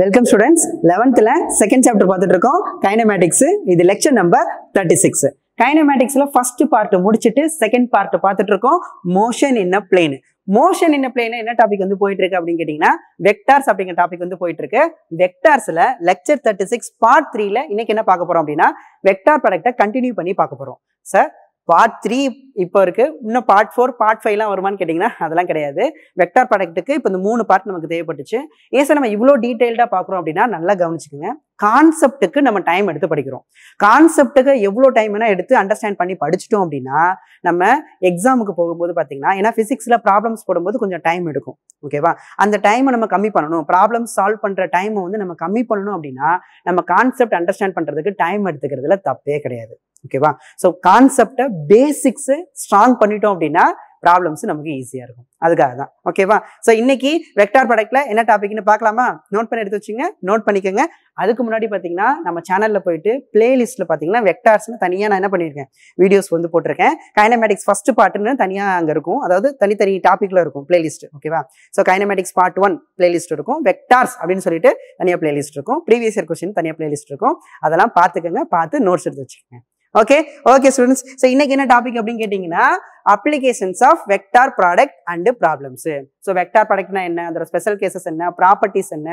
Welcome students லெவன்த்தில் second chapter பார்த்துட்டு இருக்கோம் கைனமேட்டிக்ஸ் இது லெக்சர் நம்பர் தேர்ட்டி சிக்ஸ் கைனமேட்டிக்ஸில் ஃபர்ஸ்ட் பார்ட் முடிச்சுட்டு செகண்ட் பார்ட் பார்த்துட்டு இருக்கோம் மோஷன் இன்ன பிளேன் மோஷன் இன்ன பிளேனா என்ன டாபிக் வந்து போயிட்டு இருக்கு அப்படின்னு கேட்டீங்கன்னா வெக்டார்ஸ் அப்படிங்கிற டாபிக் வந்து போயிட்டு இருக்கு வெக்டார்ஸ்ல லெக்சர் தேர்ட்டி சிக்ஸ் பார்ட் த்ரீல இன்னைக்கு என்ன பார்க்க போறோம் அப்படின்னா வெக்டார் ப்ராடக்டை கண்டினியூ பண்ணி பார்க்க போறோம் சார் பார்ட் த்ரீ இப்போ இருக்குது இன்னும் பார்ட் ஃபோர் பார்ட் ஃபைவ்லாம் வருமானு கேட்டிங்கன்னா அதெல்லாம் கிடையாது வெக்டார் ப்ராடக்ட்டுக்கு இப்போ இந்த மூணு பார்ட் நமக்கு தேவைப்பட்டுச்சு ஏன் சார் நம்ம இவ்வளோ டீட்டெயில்டாக பார்க்குறோம் அப்படின்னா நல்லா கவனிச்சுக்கோங்க கான்செப்ட்டுக்கு நம்ம டைம் எடுத்து படிக்கிறோம் கான்செப்ட்டுக்கு எவ்வளோ டைம் வேணால் எடுத்து அண்டர்ஸ்டாண்ட் பண்ணி படிச்சிட்டோம் அப்படின்னா நம்ம எக்ஸாமுக்கு போகும்போது பார்த்தீங்கன்னா ஏன்னா ஃபிசிக்ஸில் ப்ராப்ளம்ஸ் போடும்போது கொஞ்சம் டைம் எடுக்கும் ஓகேவா அந்த டைமை நம்ம கம்மி பண்ணணும் ப்ராப்ளம் சால்வ் பண்ணுற டைமை வந்து நம்ம கம்மி பண்ணணும் அப்படின்னா நம்ம கான்செப்ட் அண்டர்ஸ்டாண்ட் பண்ணுறதுக்கு டைம் எடுத்துக்கிறதுல தப்பே கிடையாது ஓகேவா ஸோ கான்செப்டை பேசிக்ஸு ஸ்ட்ராங் பண்ணிட்டோம் அப்படின்னா ப்ராப்ளம்ஸ் நமக்கு ஈஸியாக இருக்கும் அதுக்காக தான் ஓகேவா ஸோ இன்னைக்கு வெக்டார் ப்ராடக்ட்ல என்ன டாபிக்னு பார்க்கலாமா நோட் பண்ணி எடுத்து வச்சுங்க நோட் பண்ணிக்கோங்க அதுக்கு முன்னாடி பார்த்தீங்கன்னா நம்ம சேனலில் போயிட்டு பிளேலிஸ்ட்டில் பார்த்தீங்கன்னா வெக்டார்ஸ்னு தனியாக நான் என்ன பண்ணியிருக்கேன் வீடியோஸ் வந்து போட்டிருக்கேன் கைனமேட்டிக்ஸ் ஃபர்ஸ்ட் பாட்டுன்னு தனியாக அங்கே இருக்கும் அதாவது தனித்தனி டாப்பிக்கில் இருக்கும் பிளேலிஸ்ட் ஓகேவா so kinematics part one playlist இருக்கும் வெக்டார்ஸ் அப்படின்னு சொல்லிட்டு தனியாக பிளேலிஸ்ட் இருக்கும் ப்ரீவியஸ் இயர் கொஸ்டின் தனியாக பிளேலிஸ்ட் இருக்கும் அதெல்லாம் பார்த்துக்கோங்க பார்த்து நோட்ஸ் எடுத்து வச்சுக்கோங்க ஓகே ஓகே ஸ்டூடெண்ட்ஸ் ஸோ இன்னைக்கு என்ன டாபிக் அப்படின்னு கேட்டிங்கன்னா applications of vector product and problems so vector ப்ராடக்ட்னா என்ன அதோட ஸ்பெஷல் கேசஸ் என்ன ப்ராப்பர்ட்டிஸ் என்ன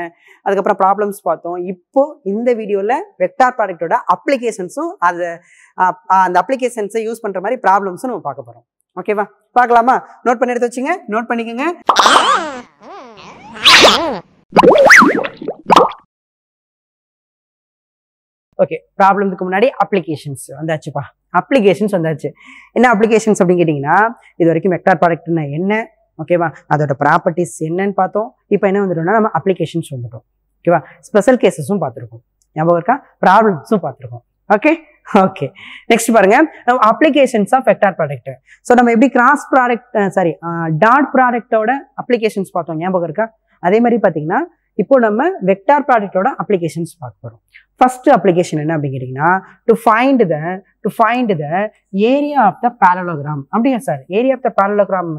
அதுக்கப்புறம் ப்ராப்ளம்ஸ் பார்த்தோம் இப்போ இந்த வீடியோவில் வெக்டார் ப்ராடக்டோட அப்ளிகேஷன்ஸும் அது அந்த அப்ளிகேஷன்ஸை யூஸ் பண்ணுற மாதிரி ப்ராப்ளம்ஸும் நம்ம பார்க்க போகிறோம் ஓகேவா பார்க்கலாமா நோட் பண்ணி எடுத்து வச்சுங்க நோட் பண்ணிக்கோங்க ஓகே ப்ராப்ளத்துக்கு முன்னாடி அப்ளிகேஷன்ஸ் வந்தாச்சுப்பா அப்ளிகேஷன்ஸ் வந்தாச்சு என்ன அப்ளிகேஷன்ஸ் அப்படின்னு கேட்டிங்கன்னா இது வரைக்கும் வெக்டார் ப்ராடக்ட்னா என்ன ஓகேவா அதோட ப்ராப்பர்ட்டிஸ் என்னன்னு பார்த்தோம் இப்போ என்ன வந்துட்டோம்னா நம்ம அப்ளிகேஷன்ஸ் வந்துட்டோம் ஓகேவா ஸ்பெஷல் கேசஸும் பார்த்துருக்கோம் ஞாபகம் இருக்கா ப்ராப்ளம்ஸும் பார்த்துருக்கோம் ஓகே ஓகே நெக்ஸ்ட் பாருங்க நம்ம applications of vector product so நம்ம எப்படி கிராஸ் ப்ராடக்ட் சாரி டாட் ப்ராடக்டோட அப்ளிகேஷன்ஸ் பார்த்தோம் ஞாபகம் இருக்கா அதே மாதிரி பார்த்தீங்கன்னா இப்போ நம்ம வெக்டார் ப்ராடக்டோட அப்ளிகேஷன்ஸ் பார்க்க போகிறோம் ஃபஸ்ட்டு அப்ளிகேஷன் என்ன அப்படிங்கிறீங்கன்னா to find the to find the area of the parallelogram அப்படிங்க sir area of the parallelogram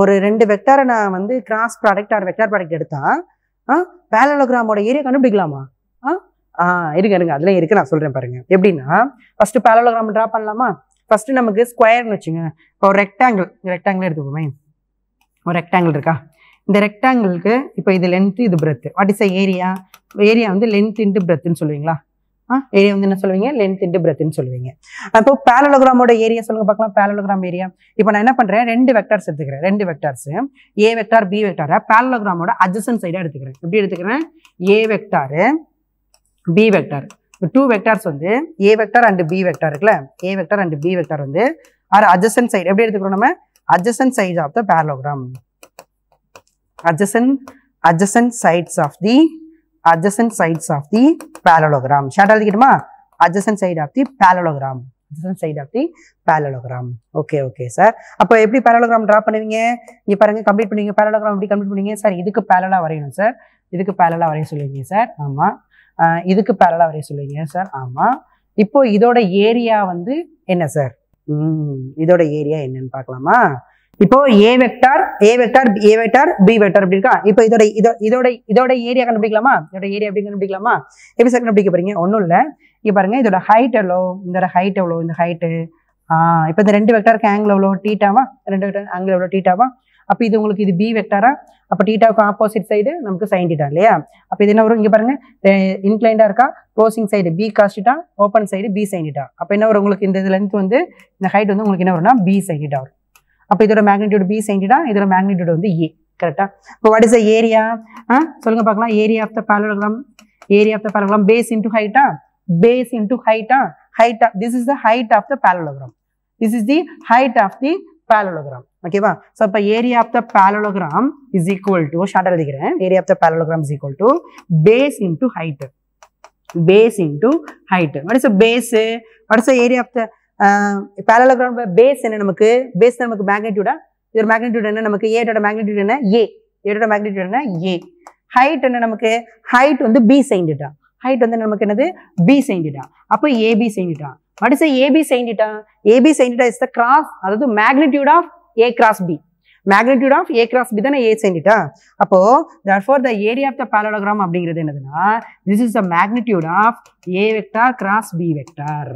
ஒரு ரெண்டு வெக்டாரை நான் வந்து cross product or vector product எடுத்தா ஆ பேரலோகிராமோட ஏரியா கண்டுபிடிக்கலாமா ஆ ஆ இருங்க இருங்க அதில் இருக்கு நான் சொல்கிறேன் பாருங்கள் எப்படின்னா ஃபஸ்ட்டு பேரலோகிராம் ட்ரா பண்ணலாமா ஃபஸ்ட்டு நமக்கு ஸ்கொயர்னு வச்சுங்க இப்போ ஒரு ரெக்டாங்கிள் ரெக்டாங்கிள் எடுத்துக்கோமே ஒரு ரெக்டாங்கிள் இருக்கா இந்த ரெக்டாங்கிளுக்கு இப்போ இது லென்த்து இது breadth what is a area area வந்து லென்த் இன்ட்டு பிரத்துன்னு சொல்லுவீங்களா ஆ ஏரியா வந்து என்ன சொல்லுவீங்க லென்த் இன்ட்டு பிரத்துன்னு சொல்லுவீங்க அப்போ பேலோகிராமோட ஏரியா சொல்லுங்க பார்க்கலாம் பேலோகிராம் ஏரியா இப்போ நான் என்ன பண்ணுறேன் ரெண்டு வெக்டார்ஸ் எடுத்துக்கிறேன் ரெண்டு வெக்டார்ஸ் ஏ வெக்டார் பி வெக்டாரை பேலோகிராமோட அஜசன் சைடாக எடுத்துக்கிறேன் எப்படி எடுத்துக்கிறேன் ஏ வெக்டாரு பி வெக்டார் இப்போ டூ வெக்டார்ஸ் வந்து A vector and B vector இருக்குல்ல A vector and B vector வந்து ஆர் அட்ஜசன் சைடு எப்படி எடுத்துக்கிறோம் நம்ம அட்ஜசன் சைஸ் of the parallelogram adjacent adjacent sides of the adjacent sides of the parallelogram short எழுதிக்கிட்டுமா adjacent side of the parallelogram adjacent side of the parallelogram okay okay sir அப்போ எப்படி parallelogram draw பண்ணுவீங்க இங்கே பாருங்க கம்ப்ளீட் பண்ணுவீங்க parallelogram எப்படி complete பண்ணுவீங்க sir இதுக்கு parallel வரையணும் சார் இதுக்கு parallel வரைய சொல்லுவீங்க சார் ஆமாம் இதுக்கு parallel வரைய சொல்லுவீங்க சார் ஆமாம் இப்போ இதோட ஏரியா வந்து என்ன சார் இதோட ஏரியா என்னன்னு பார்க்கலாமா இப்போ A vector A vector A vector B vector அப்படி இருக்கா இப்போ இதோட இதோட இதோட ஏரியா கண்டுபிடிக்கலாமா இதோட ஏரியா எப்படி கண்டுபிடிக்கலாமா எப்படி சார் கண்டுபிடிக்க போறீங்க ஒன்றும் இல்லை இங்கே பாருங்க இதோட ஹைட் எவ்வளோ இதோட ஹைட் எவ்வளோ இந்த ஹைட்டு இப்போ இந்த ரெண்டு வெக்டாருக்கு ஆங்கிள் எவ்வளோ டீட்டாவா ரெண்டு வெக்டார் ஆங்கிள் எவ்வளோ டீட்டாவா அப்போ இது உங்களுக்கு இது பி வெக்டாரா அப்போ டீட்டாவுக்கு ஆப்போசிட் சைடு நமக்கு சைன் டீட்டா இல்லையா அப்போ இது என்ன வரும் இங்கே பாருங்க இன்க்ளைண்டாக இருக்கா க்ளோசிங் சைடு பி காஸ்டிட்டா open side B sine theta அப்போ என்ன வரும் உங்களுக்கு இந்த லென்த் வந்து இந்த ஹைட் வந்து உங்களுக்கு என்ன வரும்னா பி சைன் டீட்டா வரும் அப்போ இதோட மேக்னிடியூட் பி செஞ்சுடா இதோட மேக்னிடியூட் வந்து ஏ கரெக்டா இப்போ வாட் இஸ் அ ஏரியா ஆ சொல்லுங்க பார்க்கலாம் area of the parallelogram area of the parallelogram base into ஹைட்டா பேஸ் இன்டூ ஹைட்டா height of this is the height of the parallelogram this is the height of the parallelogram ஓகேவா so அப்போ area of the parallelogram is equal to short எழுதிக்கிறேன் area of the parallelogram is equal to base into height base into height what is the base what is the area of the parallelogram base என்ன நமக்கு base நமக்கு மேக்னிடியூடா ஒரு magnitude என்ன நமக்கு ஏட்டோட magnitude என்ன ஏ ஏட்டோட magnitude என்ன ஏ height என்ன நமக்கு ஹைட் வந்து பி செஞ்சுட்டான் ஹைட் வந்து நமக்கு என்னது பி செஞ்சுட்டான் அப்போ ஏபி செஞ்சுட்டான் மடிசை ஏபி செஞ்சுட்டான் ஏபி செஞ்சுட்டா இஸ் த கிராஸ் அதாவது magnitude of A cross B magnitude of A cross B தானே ஏ செஞ்சுட்டா அப்போ therefore the area of the parallelogram அப்படிங்கிறது என்னதுன்னா this is the magnitude of A vector cross B vector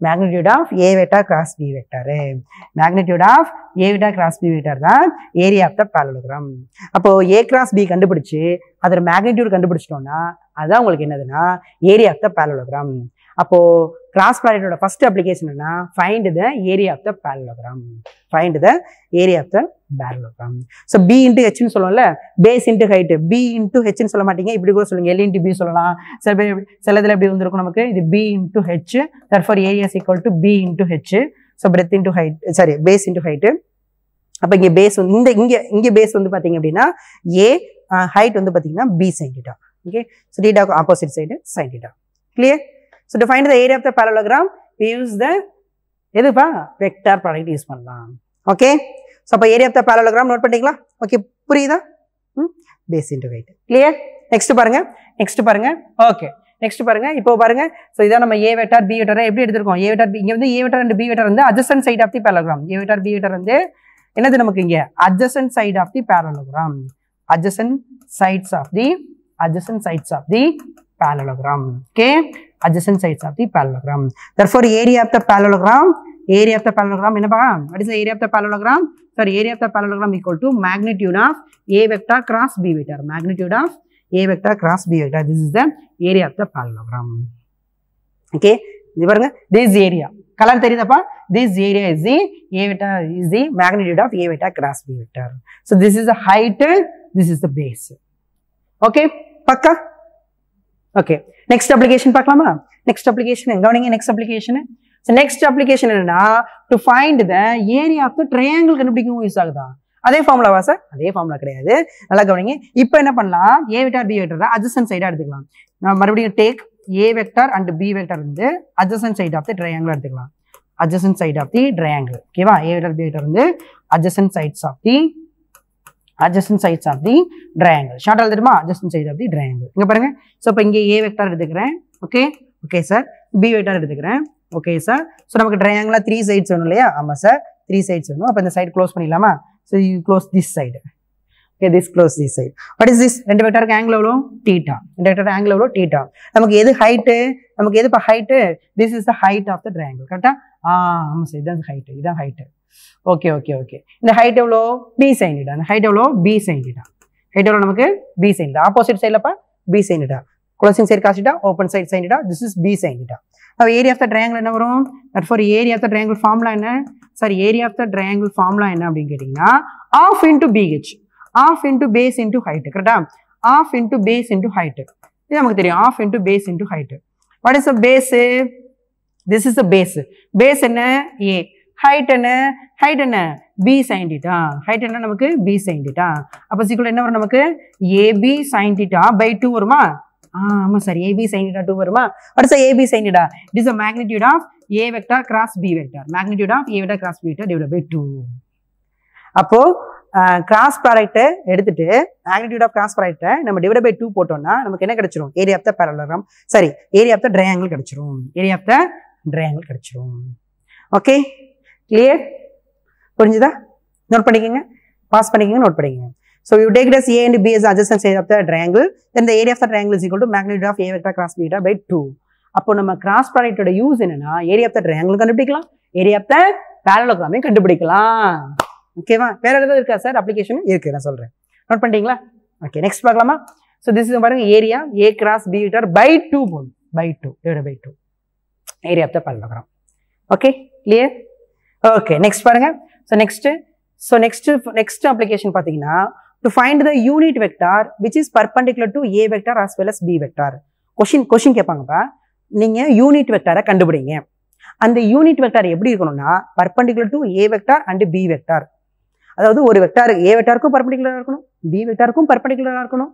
magnitude of A vector cross B vector. magnitude of A vector cross B vector தான் area of the parallelogram. அப்போ A cross B கண்டுபிடிச்சு அதோட magnitude கண்டுபிடிச்சிட்டோம்னா அதான் உங்களுக்கு என்னதுன்னா area of the parallelogram அப்போது cross ப்ராடக்டோட first application என்ன find the area of the parallelogram find the area of the parallelogram so B into ஹெச்னு சொல்லுவோம்ல base into height B into ஹெச்னு சொல்ல மாட்டீங்க இப்படி கூட சொல்லுங்கள் எல் இன்ட்டு பி சொல்லலாம் சில பேர் சில இதில் எப்படி வந்திருக்கும் நமக்கு இது B into H for area is equal to B into H so breadth into height sorry base into height அப்போ இங்கே பேஸ் வந்து இந்த இங்கே இங்கே பேஸ் வந்து பார்த்தீங்க அப்படின்னா ஏ ஹைட் வந்து பார்த்தீங்கன்னா பி சைன் ஓகே ஸோ டீடாக்கு opposite side sine clear so to find the area of the parallelogram we use the எதுப்பா வெக்டார் ப்ராடக்ட் யூஸ் பண்ணலாம் ஓகே ஸோ அப்போ area of the parallelogram note பண்ணிட்டீங்களா ஓகே புரியுதா hmm base into height clear next பாருங்க next பாருங்க okay next பாருங்க இப்போ பாருங்க ஸோ இதான் நம்ம ஏ வெட்டார் பி வெட்டார் எப்படி எடுத்துருக்கோம் ஏ வெட்டார் இங்கே வந்து ஏ வெட்டார் அண்ட் பி வெட்டார் வந்து அஜஸ்டன் side of the parallelogram A வெட்டார் B vector வந்து என்னது நமக்கு இங்கே அஜஸ்டன் side of the parallelogram அஜஸ்டன் sides of the அஜஸ்டன் sides of the parallelogram okay adjacent sides of the parallelogram. Therefore, area of the parallelogram, area of the parallelogram, what is the area of the parallelogram? Sorry, area of the parallelogram equal to magnitude of A vector cross B vector. Magnitude of A vector cross B vector. This is the area of the parallelogram. Okay, this area. Colour தெரியுதாப்பா this area is the, A vector, is the magnitude of A vector cross B vector. So, this is the height, this is the base. Okay, பக்கா Okay. Next application பார்க்கலாமா next application கவனிங்க next application so next application என்னன்னா to find the area of the triangle கண்டுபிடிக்கவும் use ஆகுதா அதே ஃபார்முலாவா sir அதே formula கிடையாது நல்லா கவனிங்க இப்போ என்ன பண்ணலாம் A vector B vector adjacent சைடாக எடுத்துக்கலாம் நான் மறுபடியும் take A vector and B vector வந்து adjacent side of the triangle எடுத்துக்கலாம் adjacent side of the triangle ஓகேவா ஏ வெக்டார் பி வெக்டார் வந்து adjacent sides of the adjacent sides of the triangle short தெரியுமா adjacent side of the triangle இங்க பாருங்க so இப்போ இங்கே A vector எடுத்துக்கிறேன் okay okay sir B vector எடுத்துக்கிறேன் okay sir so நமக்கு ட்ரையாங்கிளாக த்ரீ சைட்ஸ் வேணும் இல்லையா ஆமாம் சார் த்ரீ சைட்ஸ் வேணும் அப்போ இந்த சைடு க்ளோஸ் பண்ணிடலாமா so you close this side okay this close this side what is this ரெண்டு வெக்டாருக்கு ஆங்கிள் எவ்வளோ டீட்டா ரெண்டு வெக்டார் ஆங்கிள் எவ்வளோ டீட்டா நமக்கு எது ஹைட்டு நமக்கு எது இப்போ height this is the height of the triangle கரெக்டாக ஆ ஆமாம் சார் இதுதான் ஹைட்டு இதுதான் ஹைட்டு ஓகே ஓகே ஓகே இந்த ஹைட் எவ்வளோ பி சைன்டா இந்த ஹைட் எவ்வளோ பி சைன்டா ஹைட் எவ்வளோ நமக்கு பி சைன்டா ஆப்போசிட் சைட்லப்பா B sine theta closing side cos theta open side sine theta this is B sine theta அப்போ ஏரியா ஆஃப் த ட்ரையாங்கிள் என்ன வரும் for area of the triangle ஃபார்ம்லாம் என்ன sir area of the triangle ஃபார்ம்லாம் என்ன அப்படின்னு கேட்டிங்கன்னா half into BH half into base into height கரெக்டா half into base into height இது நமக்கு தெரியும் half into base into height what is a base this is a base base என்ன ஏ height என்ன ஹைட் என்ன பி சைன்டிட்டா ஹைட் என்ன நமக்கு B சைன்டிட்டா அப்போ சீக்கிரம் என்ன வரும் நமக்கு ஏபி சைன்டிட்டா பை டூ வருமா ஆமாம் சார் ஏபி சைனிடா டூ வருமா அடுத்த AB sine theta it is a magnitude of A vector cross B vector magnitude of A vector cross B vector divide by two அப்போ கிராஸ் ப்ராடக்ட்டை எடுத்துட்டு மேக்னிடியூட் ஆஃப் கிராஸ் ப்ராடக்ட்டை நம்ம divide by two போட்டோம்னா நமக்கு என்ன கிடைச்சிரும் area of the parallelogram sorry area of the triangle கிடைச்சிரும் ஏரியா ஆஃப் த ட்ரையாங்கிள் கிடைச்சிரும் ஓகே கிளியர் புரிஞ்சுதா நோட் பண்ணிக்கோங்க பாஸ் பண்ணிக்கோங்க நோட் பண்ணிக்கோங்க so you take it as A and B as adjacent side of the triangle, then the area of the triangle is equal to magnitude of A vector cross B vector by அப்போ நம்ம cross ப்ராடக்டோட use என்னன்னா area of the triangle கண்டுபிடிக்கலாம் area of the பேரலோகிராமையும் கண்டுபிடிக்கலாம் ஓகேவா வேற ஏதாவது இருக்கா சார் அப்ளிகேஷன் இருக்கு நான் சொல்கிறேன் நோட் பண்ணிட்டீங்களா ஓகே நெக்ஸ்ட் பார்க்கலாமா ஸோ திஸ் இஸ் பாருங்க area A cross B vector by two போடும் by two divide by two area of the parallelogram okay clear okay next பாருங்க so next so next next application பார்த்தீங்கன்னா to find the unit vector which is perpendicular to A vector as well as B vector question question கேட்பாங்கப்பா நீங்கள் unit வெக்டாரை கண்டுபிடிங்க அந்த unit vector எப்படி இருக்கணும்னா perpendicular to A vector and B vector அதாவது ஒரு வெக்டார் ஏ வெக்டாருக்கும் பர்பண்டிகுலராக இருக்கணும் பி வெக்டாருக்கும் பர்பண்டிகுலராக இருக்கணும்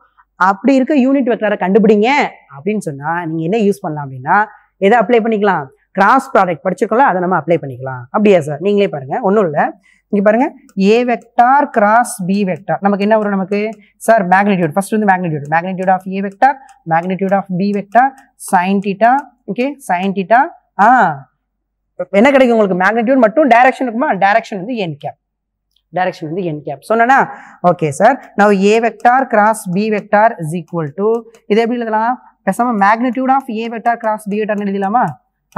அப்படி இருக்க யூனிட் வெக்டாரை கண்டுபிடிங்க அப்படின்னு சொன்னால் நீங்கள் என்ன யூஸ் பண்ணலாம் அப்படின்னா எதை அப்ளை பண்ணிக்கலாம் கிராஸ் ப்ராடக்ட் படிச்சிருக்கோம்ல அதை நம்ம அப்ளை பண்ணிக்கலாம் அப்படியா சார் நீங்களே பாருங்கள் ஒன்றும் இல்லை இங்கே பாருங்கள் A vector cross B vector நமக்கு என்ன வரும் நமக்கு சார் மேக்னிடியூட் ஃபர்ஸ்ட் வந்து magnitude magnitude of A vector magnitude of B vector sine theta okay sine theta ஆ என்ன கிடைக்கும் உங்களுக்கு மேக்னிடியூட் மட்டும் டைரக்ஷன் இருக்குமா டைரக்ஷன் வந்து என் கேப் டைரக்ஷன் வந்து என் கேப் சொன்னேன்னா ஓகே சார் நான் A vector cross B vector is equal to இது எப்படி எழுதலாம் பேசாமல் magnitude of A vector cross B வெக்டார்னு எழுதிலாமா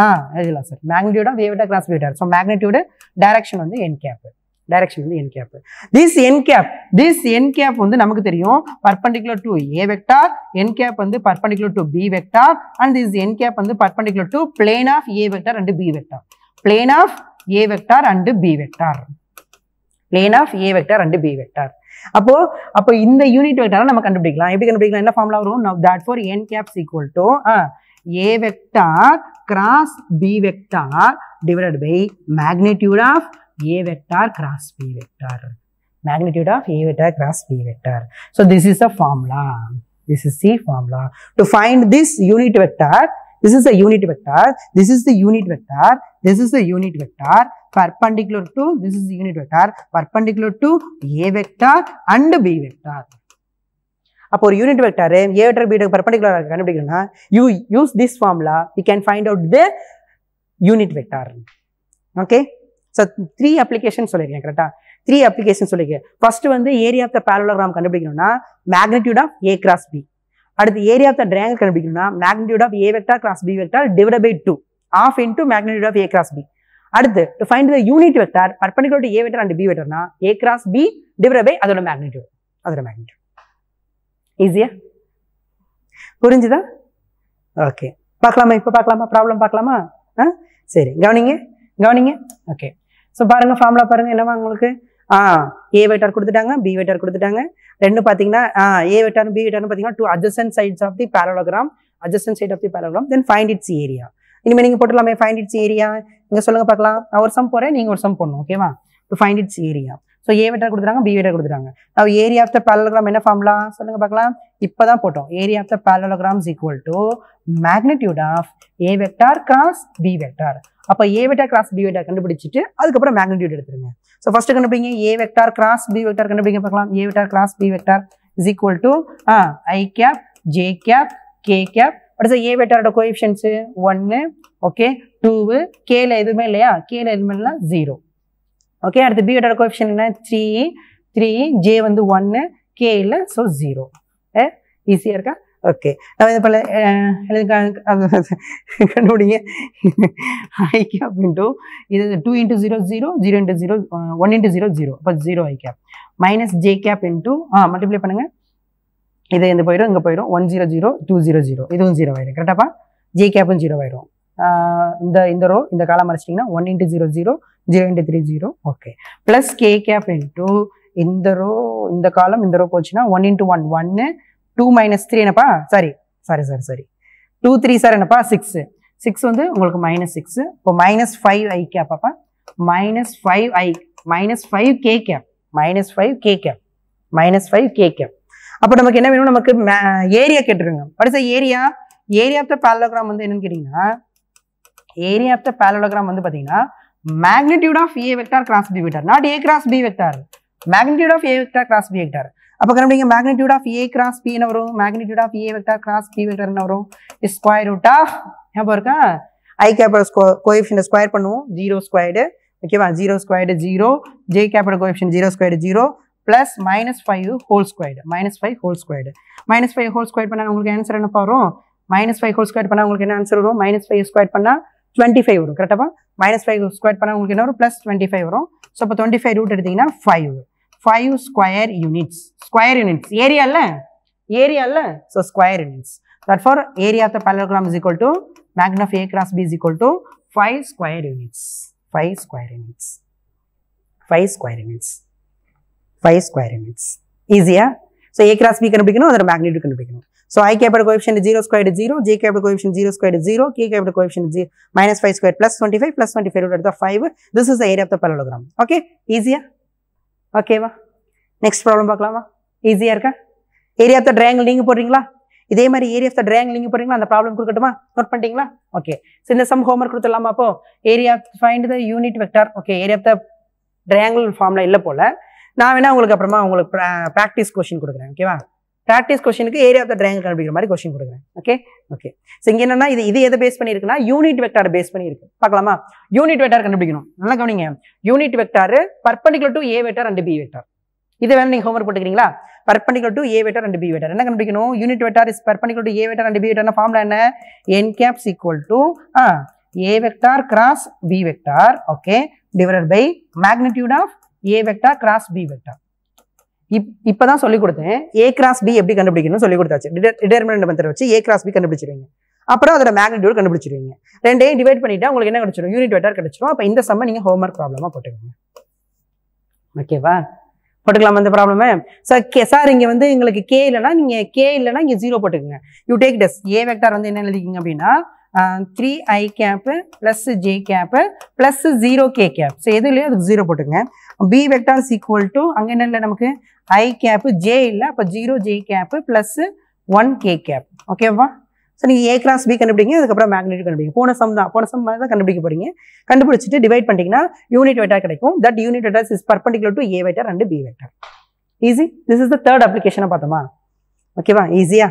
ஆ எழுதலாம் சார் மேக்னிடியூட் ஆஃப் ஏவிட்டா cross B vector so magnitude direction வந்து என் கேப்பு டைரக்ஷன் வந்து n cap this n cap this n cap வந்து நமக்கு தெரியும் perpendicular to A vector n cap வந்து perpendicular to B vector and this n cap வந்து perpendicular to plane of A vector and B vector plane of A vector and B vector plane of A vector and B vector அப்போ அப்போ இந்த unit வெக்டாரை நம்ம கண்டுபிடிக்கலாம் எப்படி கண்டுபிடிக்கலாம் என்ன ஃபார்ம்ல வரும் that for n caps equal to A vector cross B vector divided by magnitude of A vector cross B vector. Magnitude of A vector cross B vector. So this is the formula. This is the formula. To find this unit vector, this is the unit vector, this is the unit vector, this is the unit vector perpendicular to, this is the unit vector perpendicular to A vector and B vector. அப்போ ஒரு unit vector A vector B பர்பண்டிகுலராக கண்டுபிடிக்கணும்னா you use this formula you can find out the unit vector okay so three application சொல்லியிருக்கேன் கரெக்டாக three application சொல்லியிருக்கேன் first வந்து area of the parallelogram கண்டுபிடிக்கணும்னா magnitude of A cross B அடுத்து area of the triangle கண்டுபிடிக்கணும்னா magnitude of A vector cross B vector divide by two half into magnitude of A cross B அடுத்து to find the unit vector perpendicular to A vector and B வெக்டர்னா A cross B divide by அதோட magnitude அதோட magnitude ஈஸியா புரிஞ்சுதா okay பார்க்கலாமா இப்போ பார்க்கலாமா problem பார்க்கலாமா ஆ சரி கவனிங்க கவனிங்க ஓகே ஸோ பாருங்கள் ஃபார்முலா பாருங்கள் என்னவா உங்களுக்கு ஆ ஏ வெட்டார் கொடுத்துட்டாங்க பி வெட்டார் கொடுத்துட்டாங்க ரெண்டு பார்த்தீங்கன்னா ஆ ஏ வெட்டார் பி வெட்டார்னு பார்த்தீங்கன்னா two adjacent sides of the parallelogram அஜஸ்டன் side of the parallelogram then find its area இனிமேல் நீங்கள் போட்டுலாமே ஃபைண்ட் இட்ஸ் ஏரியா நீங்கள் சொல்லுங்கள் பார்க்கலாம் நான் ஒரு சம் போகிறேன் நீங்கள் ஒரு சம் போடணும் ஓகேவா to find its area so A vector கொடுத்துறாங்க பி வெட்டர் கொடுத்துறாங்க நான் ஏரியா ஆஃப் த பேலோகிராம் என்ன ஃபார்ம்லாம் சொல்லுங்கள் பார்க்கலாம் இப்போ தான் போட்டோம் area of the parallelogram equal to magnitude of A vector cross B vector அப்போ A vector cross B vector கண்டுபிடிச்சிட்டு அதுக்கப்புறம் மேக்னிடியூட் எடுத்துருங்க ஸோ ஃபஸ்ட்டு கண்டுபிடிங்க A vector cross B vector கண்டுபிடிங்க பார்க்கலாம் A vector cross B vector is equal to i cap j cap k cap அடுத்த A வெக்டாரோட கோஎஃபிஷியன்ஸு ஒன்று okay two கேல எதுவுமே இல்லையா கேல எதுவுமே இல்லை ஜீரோ ஓகே அடுத்து பியோட கோஎஃபிஷியன் என்ன த்ரீ த்ரீ ஜே வந்து ஒன்று கே இல்லை ஸோ ஜீரோ ஏ ஈஸியாக இருக்கா ஓகே நம்ம இது போல் eh, கண்டுபிடிங்க ஐ கேப் இது two into zero zero zero into zero one into zero zero அப்போ zero i cap minus J cap into ah multiply பண்ணுங்கள் இது இந்த போயிடும் இங்கே போயிடும் one zero zero two zero zero இதுவும் ஜீரோ ஆயிடும் கரெக்டாப்பா ஜே கேப்பும் ஜீரோ ஆயிடும் இந்த இந்த ரோ இந்த காலம் அரைச்சிட்டிங்கன்னா one into zero zero zero into three zero okay plus K cap into இந்த ரோ இந்த காலம் இந்த ரோ போச்சுன்னா ஒன் இன்ட்டு ஒன் ஒன்னு டூ மைனஸ் த்ரீ என்னப்பா sorry sorry sorry sorry two three sir என்னப்பா six six வந்து உங்களுக்கு minus six இப்போ மைனஸ் ஃபைவ் ஐ கேப் அப்பா minus five i minus five k cap minus five k cap minus five k cap அப்போ நமக்கு என்ன வேணும் நமக்கு ஏரியா கேட்டுருங்க what area area of the parallelogram வந்து என்னன்னு கேட்டிங்கன்னா area of the parallelogram வந்து பாத்தீங்கன்னா magnitude of A vector cross B vector not A cross B vector magnitude of A vector cross B vector அப்ப கரெக்ட்டா நீங்க magnitude of A cross B என்ன வரும் magnitude of A vector cross B vector என்ன வரும் square root of ஞாபகம் இருக்கா i cap coefficient square பண்ணுவோம் 0 squared ஓகேவா 0 squared 0 j cap coefficient 0 squared 0 plus minus 5 whole squared minus 5 whole squared minus 5 whole squared பண்ணா உங்களுக்கு ஆன்சர் என்ன வரும் minus 5 whole squared பண்ணா உங்களுக்கு என்ன ஆன்சர் வரும் minus 5 squared பண்ணா டுவெண்ட்டி ஃபைவ் வரும் கரெக்டாக மைனஸ் ஃபைவ் ஸ்கொயர் பண்ணால் உங்களுக்கு என்ன வரும் ப்ளஸ் டுவெண்ட்டி ஃபைவ் வரும் ஸோ இப்போ டுவெண்ட்டி ஃபைவ் ரூட் எடுத்தீங்கன்னா five five square units square units area இல்லை ஏரியா இல்லை so square units that for area of the parallelogram is equal to magnitude of A cross B is equal to five square units five square units five square units five square units ஈஸியா so ஏ cross B கண்டுபிடிக்கணும் அதோட magnitude கண்டுபிடிக்கணும் so i capital coefficient zero 0 zero j 0, j zero coefficient zero k is 0, k capital five is 0, twenty five squared plus 25 plus 25 root of the 5. This is the area of the parallelogram. பார்க்கலாமா ஈஸியாக இருக்கா area of the triangle நீங்கள் போடுறீங்களா இதே மாதிரி area of the triangle நீங்கள் போடுறீங்களா அந்த ப்ராப்ளம் கொடுக்கட்டுமா நோட் பண்ணிட்டீங்களா ஓகே ஸோ இந்த சம் ஹோம்ஒர்க் கொடுத்துடலாமா அப்போ area of find the unit vector okay area of the triangle ஃபார்மில் இல்லை போல் நான் வேணால் உங்களுக்கு அப்புறமா உங்களுக்கு ப்ராக்டிஸ் கொஷின் கொடுக்குறேன் ஓகேவா ப்ராக்டிஸ் கொஷனுக்கு ஏரியா ஆஃப் த ட்ரையாங்கிள் கண்டுபிடிக்கிற மாதிரி கொஸ்டின் கொடுக்குறேன் ஓகே ஓகே ஸோ இங்கே என்னன்னா இது இது எதை பேஸ் பண்ணியிருக்குன்னா யூனிட் வெக்டார் பேஸ் பண்ணியிருக்கு பார்க்கலாமா யூனிட் வெக்டார் கண்டுபிடிக்கணும் நல்லா கவனிங்க unit vector perpendicular to A vector and B vector இதை வேணும் நீங்கள் ஹோம்ஒர்க் போட்டுக்கிறீங்களா perpendicular to A vector and B vector என்ன கண்டுபிடிக்கணும் unit vector is perpendicular to A vector and B வெக்டார்னா ஃபார்ம்ல என்ன n caps equal to ah A vector cross B vector okay divided by magnitude of A vector cross B vector இப் இப்போ தான் சொல்லிக் கொடுத்தேன் ஏ cross B எப்படி கண்டுபிடிக்கணும்னு சொல்லி கொடுத்தாச்சு டிடெர்மினன்ட் மெத்தட் வச்சு ஏ கிராஸ் பி கண்டுபிடிச்சிருவீங்க அப்புறம் அதோட மேக்னிடியூட் கண்டுபிடிச்சிருவீங்க ரெண்டையும் டிவைட் பண்ணிவிட்டு உங்களுக்கு என்ன கிடைச்சிடும் யூனிட் வெட்டர் கிடைச்சிடும் அப்போ இந்த சம்மை நீங்கள் ஹோம்ஒர்க் ப்ராப்ளமாக போட்டுக்கோங்க ஓகேவா போட்டுக்கலாம் அந்த ப்ராப்ளமே சார் கே சார் இங்கே வந்து எங்களுக்கு கே இல்லைனா நீங்கள் கே இல்லைனா இங்கே ஜீரோ போட்டுக்கோங்க you take does A vector வந்து என்ன எழுதிக்கிங்க அப்படின்னா த்ரீ ஐ cap plus J cap plus zero k cap so எது இல்லையோ அதுக்கு ஜீரோ போட்டுக்கோங்க பி வெக்டார் ஈக்குவல் டு அங்கே என்ன இல்லை நமக்கு ஐ கேப்பு ஜே இல்லை அப்போ zero j cap plus one k cap ஓகேவா ஸோ நீங்கள் ஏ கிராஸ் பி கண்டுபிடிங்க அதுக்கப்புறம் மேக்னெட் கண்டுபிடிங்க போன சம் தான் போன சம் தான் கண்டுபிடிக்க போகிறீங்க கண்டுபிடிச்சிட்டு டிவைட் பண்ணிட்டீங்கன்னா யூனிட் வெட்டா கிடைக்கும் that unit vectors is perpendicular to A vector and B vector easy this is the third அப்ளிகேஷனை பார்த்தோமா ஓகேவா ஈஸியா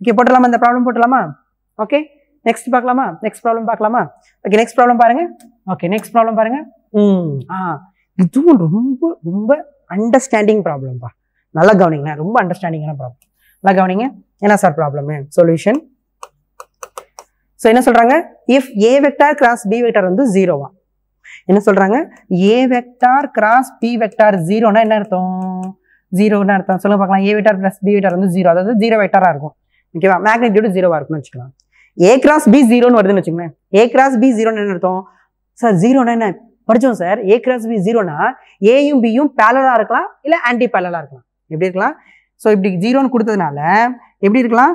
ஓகே போட்டலாமா இந்த ப்ராப்ளம் போட்டலாமா ஓகே நெக்ஸ்ட் பார்க்கலாமா நெக்ஸ்ட் ப்ராப்ளம் பார்க்கலாமா ஓகே நெக்ஸ்ட் ப்ராப்ளம் பாருங்க ஓகே நெக்ஸ்ட் ப்ராப்ளம் பாருங்க ம் ஆ இதுவும் ரொம்ப ரொம்ப அண்டர்ஸ்டாண்டிங் ப்ராப்ளம்ப்பா நல்லா கவனிங்களேன் ரொம்ப அண்டர்ஸ்டாண்டிங்கான ப்ராப்ளம் நல்லா கவனிங்க என்ன சார் ப்ராப்ளமு சொல்யூஷன் ஸோ என்ன சொல்கிறாங்க if A vector cross B vector வந்து ஜீரோவா என்ன சொல்கிறாங்க A vector cross B vector ஜீரோனா என்ன அர்த்தம் ஜீரோன்னு அர்த்தம் சொல்ல பார்க்கலாம் A vector plus B vector வந்து ஜீரோ அதாவது ஜீரோ வெக்டாராக இருக்கும் ஓகேவா மேக்னிடியூடு ஜீரோவாக இருக்கும்னு வச்சுக்கலாம் ஏ கிராஸ் பி ஜீரோன்னு வருதுன்னு வச்சுக்கோங்களேன் ஏ கிராஸ் பி ஜீரோன்னு என்ன அர்த்தம் சார் ஜீரோனா என்ன படித்தோம் சார் ஏ கிராஸ் பி ஜீரோனா ஏயும் பியும் பேலலாக இருக்கலாம் இல்லை ஆன்டி பேலலாக இருக்கலாம் எப்படி இருக்கலாம் ஸோ இப்படி ஜீரோன்னு கொடுத்ததுனால எப்படி இருக்கலாம்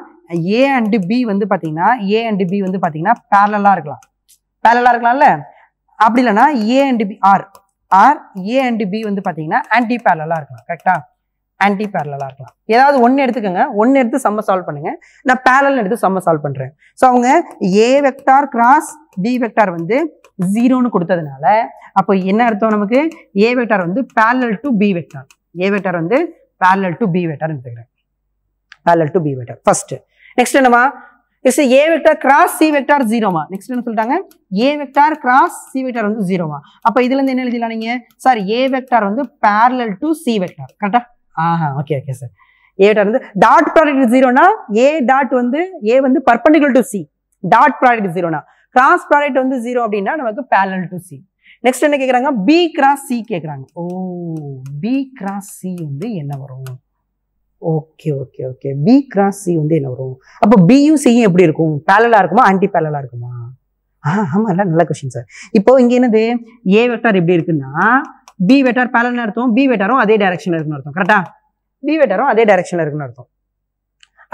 ஏ அண்டு பி வந்து பார்த்தீங்கன்னா ஏ அண்டு பி வந்து பார்த்தீங்கன்னா பேரலாக இருக்கலாம் பேரலாக இருக்கலாம்ல அப்படி இல்லைன்னா A and B are are A and B வந்து பார்த்தீங்கன்னா ஆன்டி பேலலாக இருக்கலாம் கரெக்டா ஆன்டி பேரலாக இருக்கலாம் ஏதாவது ஒன்று எடுத்துக்கோங்க ஒன்று எடுத்து செம்ம சால்வ் பண்ணுங்க நான் பேரல் எடுத்து செம்ம சால்வ் பண்ணுறேன் ஸோ அவங்க A vector cross B vector வந்து ஜீரோன்னு கொடுத்ததுனால அப்போ என்ன அர்த்தம் நமக்கு ஏ வெக்டார் வந்து parallel to B vector A vector வந்து பேரலல் டு பி வெக்டார் எடுத்துக்கிறேன் parallel to B vector first next என்னவா is A vector cross C vector ஜீரோமா நெக்ஸ்ட் என்ன சொல்லிட்டாங்க A vector cross C vector வந்து ஜீரோமா அப்போ இருந்து என்ன எழுதிடலாம் நீங்கள் சார் ஏ வெக்டார் வந்து பேரலல் டு சி வெக்டார் கரெக்டா ஆஹா okay okay sir A vector வந்து டாட் ப்ராடக்ட் ஜீரோனா ஏ டாட் வந்து ஏ வந்து perpendicular to C dot product ஜீரோனா கிராஸ் ப்ராடக்ட் வந்து ஜீரோ அப்படின்னா நமக்கு பேரல் டு சி நெக்ஸ்ட் என்ன கேட்குறாங்க பி கிராஸ் சி கேட்குறாங்க ஓ பி கிராஸ் சி வந்து என்ன வரும் okay okay okay B cross C வந்து என்ன வரும் அப்போ பியும் சியும் எப்படி இருக்கும் பேலலாக இருக்குமா ஆன்டி பேலலாக இருக்குமா ஆ ஆமாம் இல்லை நல்ல கொஷின் சார் இப்போ இங்கே என்னது ஏ வெட்டார் எப்படி இருக்குன்னா பி வெட்டார் பேலல்னு அர்த்தம் பி வெட்டாரும் அதே டைரக்ஷனில் இருக்குன்னு அர்த்தம் கரெக்டா பி வெட்டாரும் அதே டைரக்ஷனில் இருக்குன்னு அர்த்தம்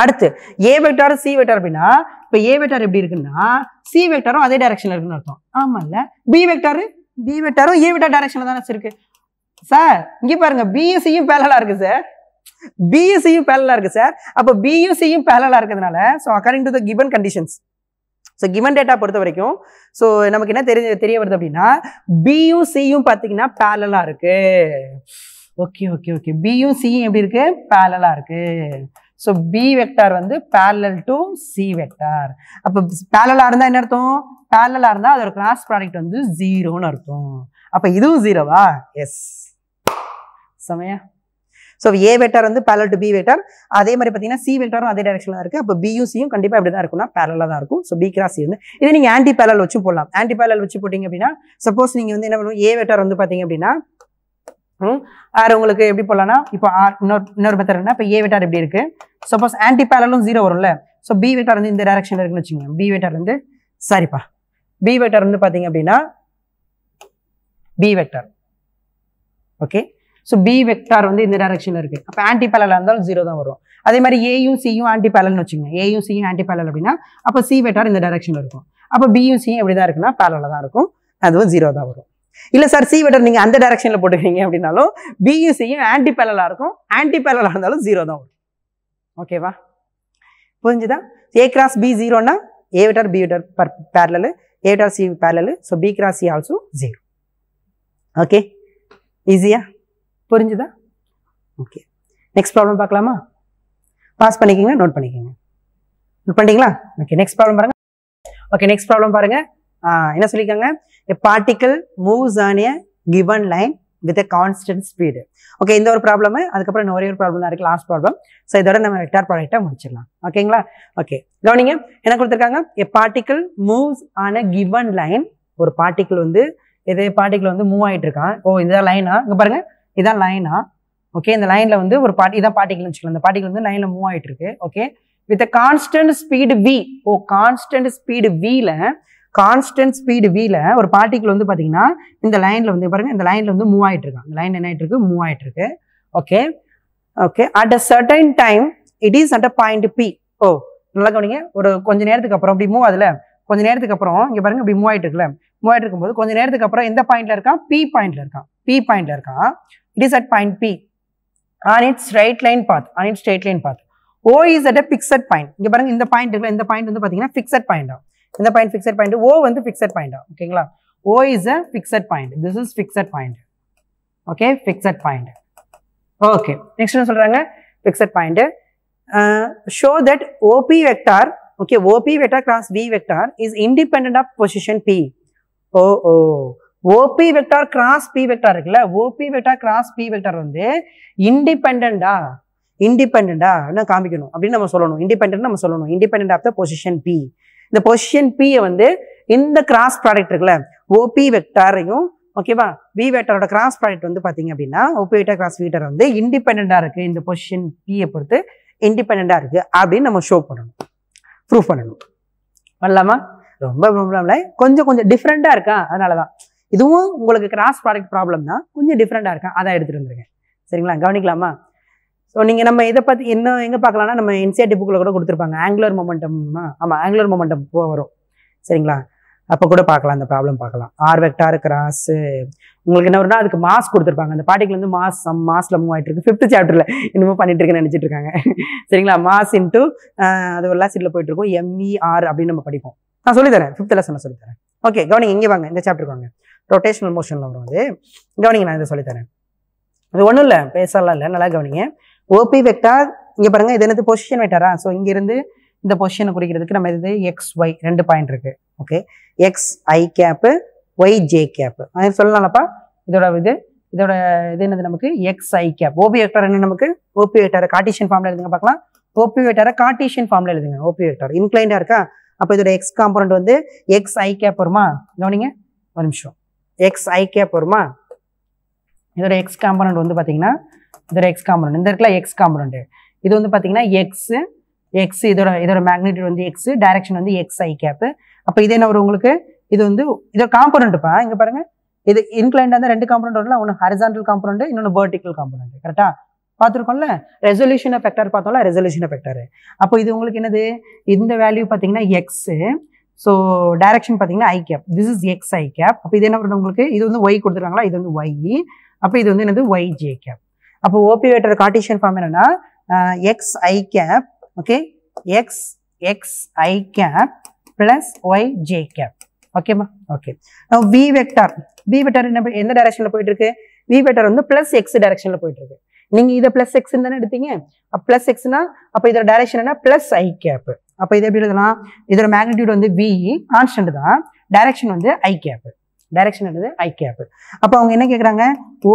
அடுத்து ஏ வெக்டார் சி வெக்டார் அப்படின்னா இப்போ ஏ வெக்டார் எப்படி இருக்குன்னா சி வெக்டாரும் அதே டைரக்ஷனில் இருக்குன்னு அர்த்தம் ஆமாம் இல்லை பி வெக்டாரு பி வெக்டாரும் ஏ வெக்டார் டைரக்ஷனில் தானே இருக்கு சார் இங்கே பாருங்க பிஎஸ்சியும் பேலலாக இருக்குது சார் பிஎஸ்சியும் பேலலாக இருக்குது சார் அப்போ பிஎஸ்சியும் பேலலாக இருக்கிறதுனால so according to the given conditions so given data பொறுத்த வரைக்கும் ஸோ நமக்கு என்ன தெரிய தெரிய வருது அப்படின்னா பியும் சியும் பார்த்தீங்கன்னா பேலலாக இருக்குது ஓகே ஓகே ஓகே பியும் சியும் எப்படி இருக்குது பேலலாக இருக்குது ஸோ பி வெக்டார் வந்து பேரலல் டு சி வெக்டார் அப்போ பேரலாக இருந்தால் என்ன அர்த்தம் பேரலாக இருந்தால் அதோட கிராஸ் ப்ராடக்ட் வந்து ஜீரோன்னு அர்த்தம் அப்போ இதுவும் ஜீரோவா எஸ் செமையா ஸோ ஏ வெக்டார் வந்து பேரல் டு பி வெக்டார் அதே மாதிரி பார்த்தீங்கன்னா சி வெக்டாரும் அதே டேரக்ஷனில் இருக்குது அப்போ பியும் சியும் கண்டிப்பாக இப்படி தான் இருக்கும்னா பேரலாக தான் இருக்கும் ஸோ பி கிராஸ் சி வந்து இதே நீங்கள் ஆன்டி பேரல் வச்சு போடலாம் ஆன்டி பேரல் வச்சு போட்டிங்க அப்படின்னா சப்போஸ் நீங்கள் வந்து என்ன பண்ணுவோம் ஏ வெக்டார் வந்து பார்த்தீங்க அப்படின்னா ஆர் உங்களுக்கு எப்படி போடலாம்னா இப்போ ஆர் இன்னொரு இன்னொரு மெத்தட் என்ன இப்போ ஏ வெட்டார் எப்படி இருக்கு சப்போஸ் ஆன்டி பேரலும் ஜீரோ வரும்ல ஸோ பி வெட்டார் வந்து இந்த டேரக்ஷனில் இருக்குன்னு வச்சுக்கோங்க பி வெட்டார் வந்து சாரிப்பா பி வெட்டார் வந்து பார்த்தீங்க அப்படின்னா B vector okay so B vector வந்து இந்த டேரக்ஷனில் இருக்குது அப்போ ஆன்டி பேலலாக இருந்தாலும் ஜீரோ தான் வரும் அதே மாதிரி ஏயும் சியும் ஆன்டி பேலல்னு வச்சுங்க ஏயும் சியும் ஆன்டி பேலல் அப்படின்னா அப்போ சி வெட்டார் இந்த டேரக்ஷனில் இருக்கும் அப்போ பியும் சியும் எப்படி தான் இருக்குன்னா பேலலாக தான் இருக்கும் அதுவும் ஜீரோ தான் வரும் இல்லை சார் சி வெட்டர் நீங்கள் அந்த டைரக்ஷனில் போட்டுக்கிறீங்க அப்படின்னாலும் பியும் சியும் ஆன்டி பேரலாக இருக்கும் ஆன்டி பேரலாக இருந்தாலும் ஜீரோ தான் வரும் ஓகேவா புரிஞ்சுதா ஏ கிராஸ் பி ஜீரோனா ஏ வெட்டர் பி வெட்டர் பர் parallel A vector C parallel so B cross C also zero okay ஈஸியா புரிஞ்சுதா ஓகே நெக்ஸ்ட் ப்ராப்ளம் பார்க்கலாமா பாஸ் பண்ணிக்கிங்க நோட் பண்ணிக்கோங்க நோட் பண்ணிட்டீங்களா ஓகே நெக்ஸ்ட் ப்ராப்ளம் பாருங்கள் ஓகே நெக்ஸ்ட் ப்ராப்ளம் பாருங்கள் என்ன சொல்லிக்கோங்க A particle moves on a given line with constant speed okay இந்த ஒரு ப்ராப்ளமு அதுக்கப்புறம் ஒரே ஒரு ப்ராப்ளம் தான் இருக்குது லாஸ்ட் ப்ராப்ளம் ஸோ இதோட நம்ம வெக்டார் ப்ராடக்டாக முடிச்சிடலாம் ஓகேங்களா ஓகே கவனிங்க என்ன கொடுத்துருக்காங்க a particle moves on a given line ஒரு பார்ட்டிக்கல் வந்து எது பார்ட்டிக்கல் வந்து மூவ் ஆகிட்டு இருக்கான் ஓ இதான் லைனா இங்கே பாருங்கள் இதான் லைனா ஓகே இந்த லைனில் வந்து ஒரு பாட்டி இதான் பார்ட்டிக்கல்னு வச்சுக்கலாம் இந்த பார்ட்டிக்கல் வந்து லைனில் மூவ் ஆகிட்டு இருக்கு okay with a constant speed v oh constant speed வியில் கான்ஸ்டன்ட் ஸ்பீடு வீல ஒரு பார்ட்டிக்கல் வந்து பார்த்தீங்கன்னா இந்த லைனில் வந்து பாருங்கள் இந்த லைனில் வந்து மூவ் ஆகிட்டு இருக்கு அந்த லைன் என்ன ஆகிட்டு இருக்கு மூவ் ஆகிட்டு இருக்கு okay okay at a certain time it is at a point P O நல்லா கவனிங்க ஒரு கொஞ்ச நேரத்துக்கு அப்புறம் அப்படி மூவ் அதில் கொஞ்ச நேரத்துக்கு அப்புறம் இங்கே பாருங்க இப்படி மூவ் ஆகிட்டு இருக்குல்ல மூவ் ஆகிட்டு இருக்கும்போது கொஞ்ச நேரத்துக்கு அப்புறம் எந்த பாயிண்ட்ல இருக்கான் பி பாயிண்ட்ல இருக்கான் பி பாயிண்ட்ல இருக்கான் it is at point P on it straight line path on it straight line path O is at a fixed point இங்கே பாருங்க இந்த பாயிண்ட் இருக்குல்ல இந்த பாயிண்ட் வந்து பார்த்தீங்கன்னா பிக்சட் பாயிண்ட் ஆகும் இந்த பாயிண்ட் ஃபிக்ஸட் பாயிண்ட் ஓ வந்து ஃபிக்ஸட் பாயிண்டா ஓகேங்களா O is a fixed point this is fixed point okay fixed point okay next என்ன சொல்கிறாங்க fixed point show that OP vector okay OP vector cross B vector is independent of position P O O OP vector cross B vector இருக்குல்ல OP vector cross B vector வந்து இண்டிபெண்டா இண்டிபெண்டா காமிக்கணும் அப்படின்னு நம்ம சொல்லணும் independent நம்ம சொல்லணும் independent of the position P இந்த பொசிஷன் பியை வந்து இந்த கிராஸ் ப்ராடக்ட் இருக்குல்ல ஓபி வெக்டாரையும் ஓகேவா வி வேட்டரோட கிராஸ் ப்ராடக்ட் வந்து பார்த்தீங்க அப்படின்னா ஓபி வெக்டர் கிராஸ் வீட்டர் வந்து இண்டிபெண்ட்டாக இருக்குது இந்த பொசிஷன் பியை பொறுத்து இண்டிபெண்ட்டாக இருக்குது அப்படின்னு நம்ம ஷோ பண்ணணும் ப்ரூவ் பண்ணணும் பண்ணலாமா ரொம்ப ப்ராப்ளம் இல்லை கொஞ்சம் கொஞ்சம் டிஃப்ரெண்ட்டாக இருக்கா அதனால தான் இதுவும் உங்களுக்கு கிராஸ் ப்ராடக்ட் ப்ராப்ளம் தான் கொஞ்சம் டிஃப்ரெண்ட்டாக இருக்கா அதான் எடுத்துகிட்டு வந்துருங்க சரிங்களா கவனிக்கலாமா ஸோ நீங்கள் நம்ம இதை பற்றி என்ன எங்கே பார்க்கலாம்னா நம்ம என்சிஆர்டி புக்கில் கூட கொடுத்துருப்பாங்க ஆங்குலர் மொமெண்டம் ஆமாம் ஆங்குலர் மொமெண்டம் போக வரும் சரிங்களா அப்போ கூட பார்க்கலாம் அந்த ப்ராப்ளம் பார்க்கலாம் ஆர் வெக்டார் கிராஸ் உங்களுக்கு என்ன வரும்னா அதுக்கு மாஸ் கொடுத்துருப்பாங்க அந்த பார்ட்டிகள் வந்து மாஸ் சம் மாஸில் மூவ் ஆகிட்டு இருக்கு ஃபிஃப்த் சாப்டரில் இன்னமும் பண்ணிட்டு இருக்கேன்னு நினச்சிட்டு இருக்காங்க சரிங்களா மாஸ் இன்டு அது ஒரு லாஸ்டில் போயிட்டு இருக்கும் எம்இஆர் e அப்படின்னு நம்ம படிப்போம் நான் சொல்லித்தரேன் ஃபிஃப்த் லெசன் நான் சொல்லித்தரேன் ஓகே கவனிங்க இங்கே வாங்க இந்த சாப்டர் வாங்க ரொட்டேஷனல் மோஷனில் வரும் அது கவனிங்க நான் இதை சொல்லித்தரேன் அது ஒன்றும் இல்லை பேசலாம் இல்லை நல்லா கவனிங்க ஓபி வெக்டார் இங்கே பாருங்க இது என்னது பொசிஷன் வெக்டாரா ஸோ இங்கிருந்து இந்த பொசிஷனை குறிக்கிறதுக்கு நம்ம இது எக்ஸ் ஒய் ரெண்டு பாயிண்ட் இருக்கு okay x i cap y j cap அது சொல்லலாம்லப்பா இதோட இது இதோட இது என்னது நமக்கு x i cap OP vector என்ன நமக்கு ஓபி வெக்டார் கார்டிஷியன் ஃபார்ம்ல எழுதுங்க பார்க்கலாம் ஓபி வெக்டாரை கார்டிஷியன் ஃபார்ம்ல எழுதுங்க ஓபி வெக்டார் இன்க்ளைண்டாக இருக்கா அப்போ இதோட எக்ஸ் காம்பனண்ட் வந்து எக்ஸ் ஐ கேப் வருமா கவனிங்க ஒரு நிமிஷம் எக்ஸ் ஐ கேப் வருமா இதோட எக்ஸ் காம்பனண்ட் வந்து பார்த்தீங்கன்னா இது ஒரு எக்ஸ் காம்பனண்ட் இந்த இடத்துல எக்ஸ் காம்பனண்ட் இது வந்து பார்த்தீங்கன்னா எக்ஸு எக்ஸ் இதோட இதோட மேக்னிடியூட் வந்து எக்ஸ் டைரக்ஷன் வந்து எக்ஸ் ஐ கேப்பு அப்போ இது என்ன வரும் உங்களுக்கு இது வந்து இதோட காம்பனண்ட்டுப்பா இங்கே பாருங்கள் இது இன்க்ளைண்டாக இருந்தால் ரெண்டு காம்பனண்ட் வரல ஒன்று ஹரிசான்டல் காம்பனண்ட் இன்னொன்று வேர்டிக்கல் காம்பனண்ட் கரெக்டாக பார்த்துருக்கோம்ல ரெசல்யூஷன் எஃபெக்டார் பார்த்தோம்ல ரெசல்யூஷன் எஃபெக்டார் அப்போ இது உங்களுக்கு என்னது இந்த வேல்யூ பார்த்தீங்கன்னா எக்ஸு ஸோ டைரக்ஷன் பார்த்தீங்கன்னா i cap this is x i cap அப்போ இது என்ன பண்ணுறது உங்களுக்கு இது வந்து ஒய் கொடுத்துருக்காங்களா இது வந்து ஒய் அப்போ இது வந்து என்னது ஒய் ஜே கேப் அப்போ ஓபி வெட்டர் கார்டிஷியன் ஃபார்ம் என்னன்னா x i cap okay x x i cap plus y j cap ஓகேம்மா ஓகே நான் வி வெக்டர் வி வெக்டர் என்ன எந்த டைரக்ஷனில் போயிட்டு இருக்கு வி வெக்டர் வந்து பிளஸ் எக்ஸ் டைரக்ஷனில் போயிட்டு இருக்கு நீங்க இதை பிளஸ் எக்ஸ் தானே எடுத்தீங்க பிளஸ் எக்ஸ்னா அப்போ இதோட டைரக்ஷன் என்ன பிளஸ் ஐ கேப் அப்போ இதை எப்படி எழுதலாம் இதோட மேக்னிடியூட் வந்து வி கான்ஸ்டன்ட் தான் டைரக்ஷன் வந்து ஐ கேப் டைரக்ஷன் என்னது ஐ கேப் அப்போ அவங்க என்ன கேட்குறாங்க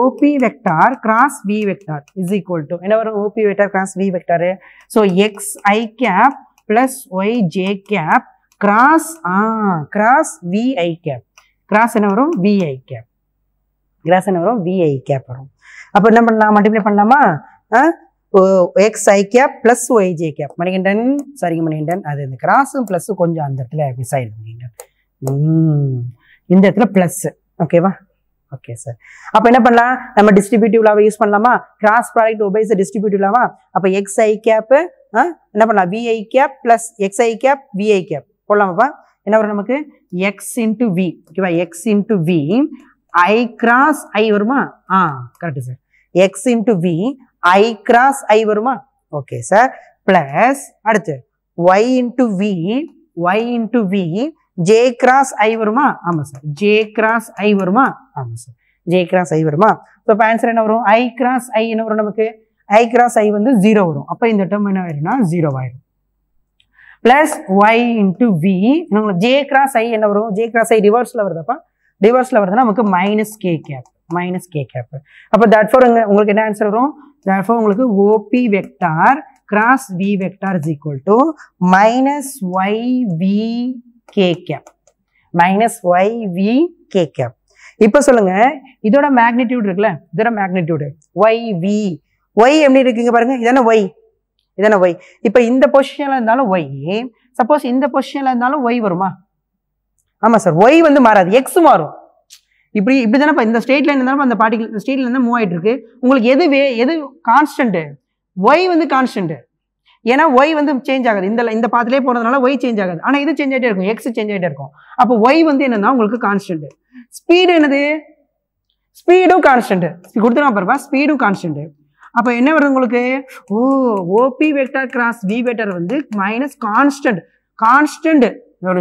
OP vector cross we vector is equal to என்ன வரும் OP vector cross v vector so x i cap plus y j cap cross ஆ கிராஸ் விஐ கேப் கிராஸ் என்ன வரும் விஐ கேப் கிராஸ் என்ன வரும் விஐ கேப் வரும் அப்போ என்ன பண்ணலாம் மல்டிப்ளை பண்ணலாமா x i cap plus y j cap Manikandan சரிங்க மணிகண்டன் அது இந்த கிராஸும் ப்ளஸ்ஸும் கொஞ்சம் அந்த இடத்துல மிஸ் ஆயிடுது மணிகண்டன் இந்த இடத்துல ப்ளஸ்ஸு ஓகேவா ஓகே சார் அப்போ என்ன பண்ணலாம் நம்ம டிஸ்ட்ரிபியூட்டிவ் லாவை யூஸ் பண்ணலாமா கிராஸ் ப்ராடக்ட் ஒபைஸ் டிஸ்ட்ரிபியூட்டிவ் லாவா அப்போ எக்ஸ்ஐ கேப்பு என்ன பண்ணலாம் v i cap plus x i cap v i cap போடலாமாப்பா என்ன வரும் நமக்கு எக்ஸ் இன்ட்டு வி ஓகேவா x into v i cross i வருமா ஆ correct sir x into v i cross i வருமா ஓகே சார் ப்ளஸ் அடுத்து y into v y into v j cross i வருமா ஆமாம் சார் ஜே கிராஸ் ஐ வருமா ஆமாம் sir J cross i வருமா so இப்போ ஆன்சர் என்ன வரும் ஐ கிராஸ் ஐ என்ன வரும் நமக்கு ஐ கிராஸ் ஐ வந்து ஜீரோ வரும் அப்போ இந்த டேர்ம் என்ன ஆயிரும்னா ஜீரோ ஆயிரும் பிளஸ் ஒய் இன்ட்டு வி உங்களுக்கு ஜே கிராஸ் ஐ என்ன வரும் ஜே கிராஸ் ஐ ரிவர்ஸில் வருதப்பா ரிவர்ஸில் வருதுன்னா நமக்கு minus K cap minus K cap அப்போ தட் ஃபார் உங்களுக்கு என்ன ஆன்சர் வரும் தட் ஃபார் உங்களுக்கு OP vector cross we vector is equal to minus y v k cap minus y v k இப்போ சொல்லுங்கள் இதோட மேக்னிடியூட் இருக்குல்ல இதோட மேக்னிடியூடு ஒய் வி ஒய் எப்படி இருக்குங்க பாருங்கள் இதான ஒய் இதான ஒய் இப்போ இந்த பொசிஷனில் இருந்தாலும் ஒய் சப்போஸ் இந்த பொசிஷனில் இருந்தாலும் ஒய் வருமா ஆமாம் சார் ஒய் வந்து மாறாது எக்ஸ் மாறும் இப்படி இப்படி தானே இந்த ஸ்டேட் லைன் இருந்தாலும் அந்த பார்ட்டிகல் ஸ்டேட் லைன் தான் மூவ் ஆகிட்டு இருக்கு உங்களுக்கு எது வே எது கான்ஸ்டன்ட்டு ஒய் வந்து கான்ஸ்டன்ட்டு ஏன்னா ஒய் வந்து சேஞ்ச் ஆகுது இந்த இந்த பாத்திலே போகிறதுனால ஒய் சேஞ்ச் ஆகுது ஆனால் இது சேஞ்ச் ஆகிட்டே இருக்கும் எக்ஸ் சேஞ்ச் ஆகிட்டே இருக்கும் அப்போ ஒய் வந்து என்னன்னா உங்களுக்கு கான்ஸ்டன்ட் ஸ்பீடு என்னது ஸ்பீடும் கான்ஸ்டன்ட் கொடுத்துருவா பாருப்பா ஸ்பீடும் கான்ஸ்டன்ட் அப்போ என்ன வருது உங்களுக்கு O OP vector cross v vector வந்து மைனஸ் கான்ஸ்டன்ட் கான்ஸ்டன்ட்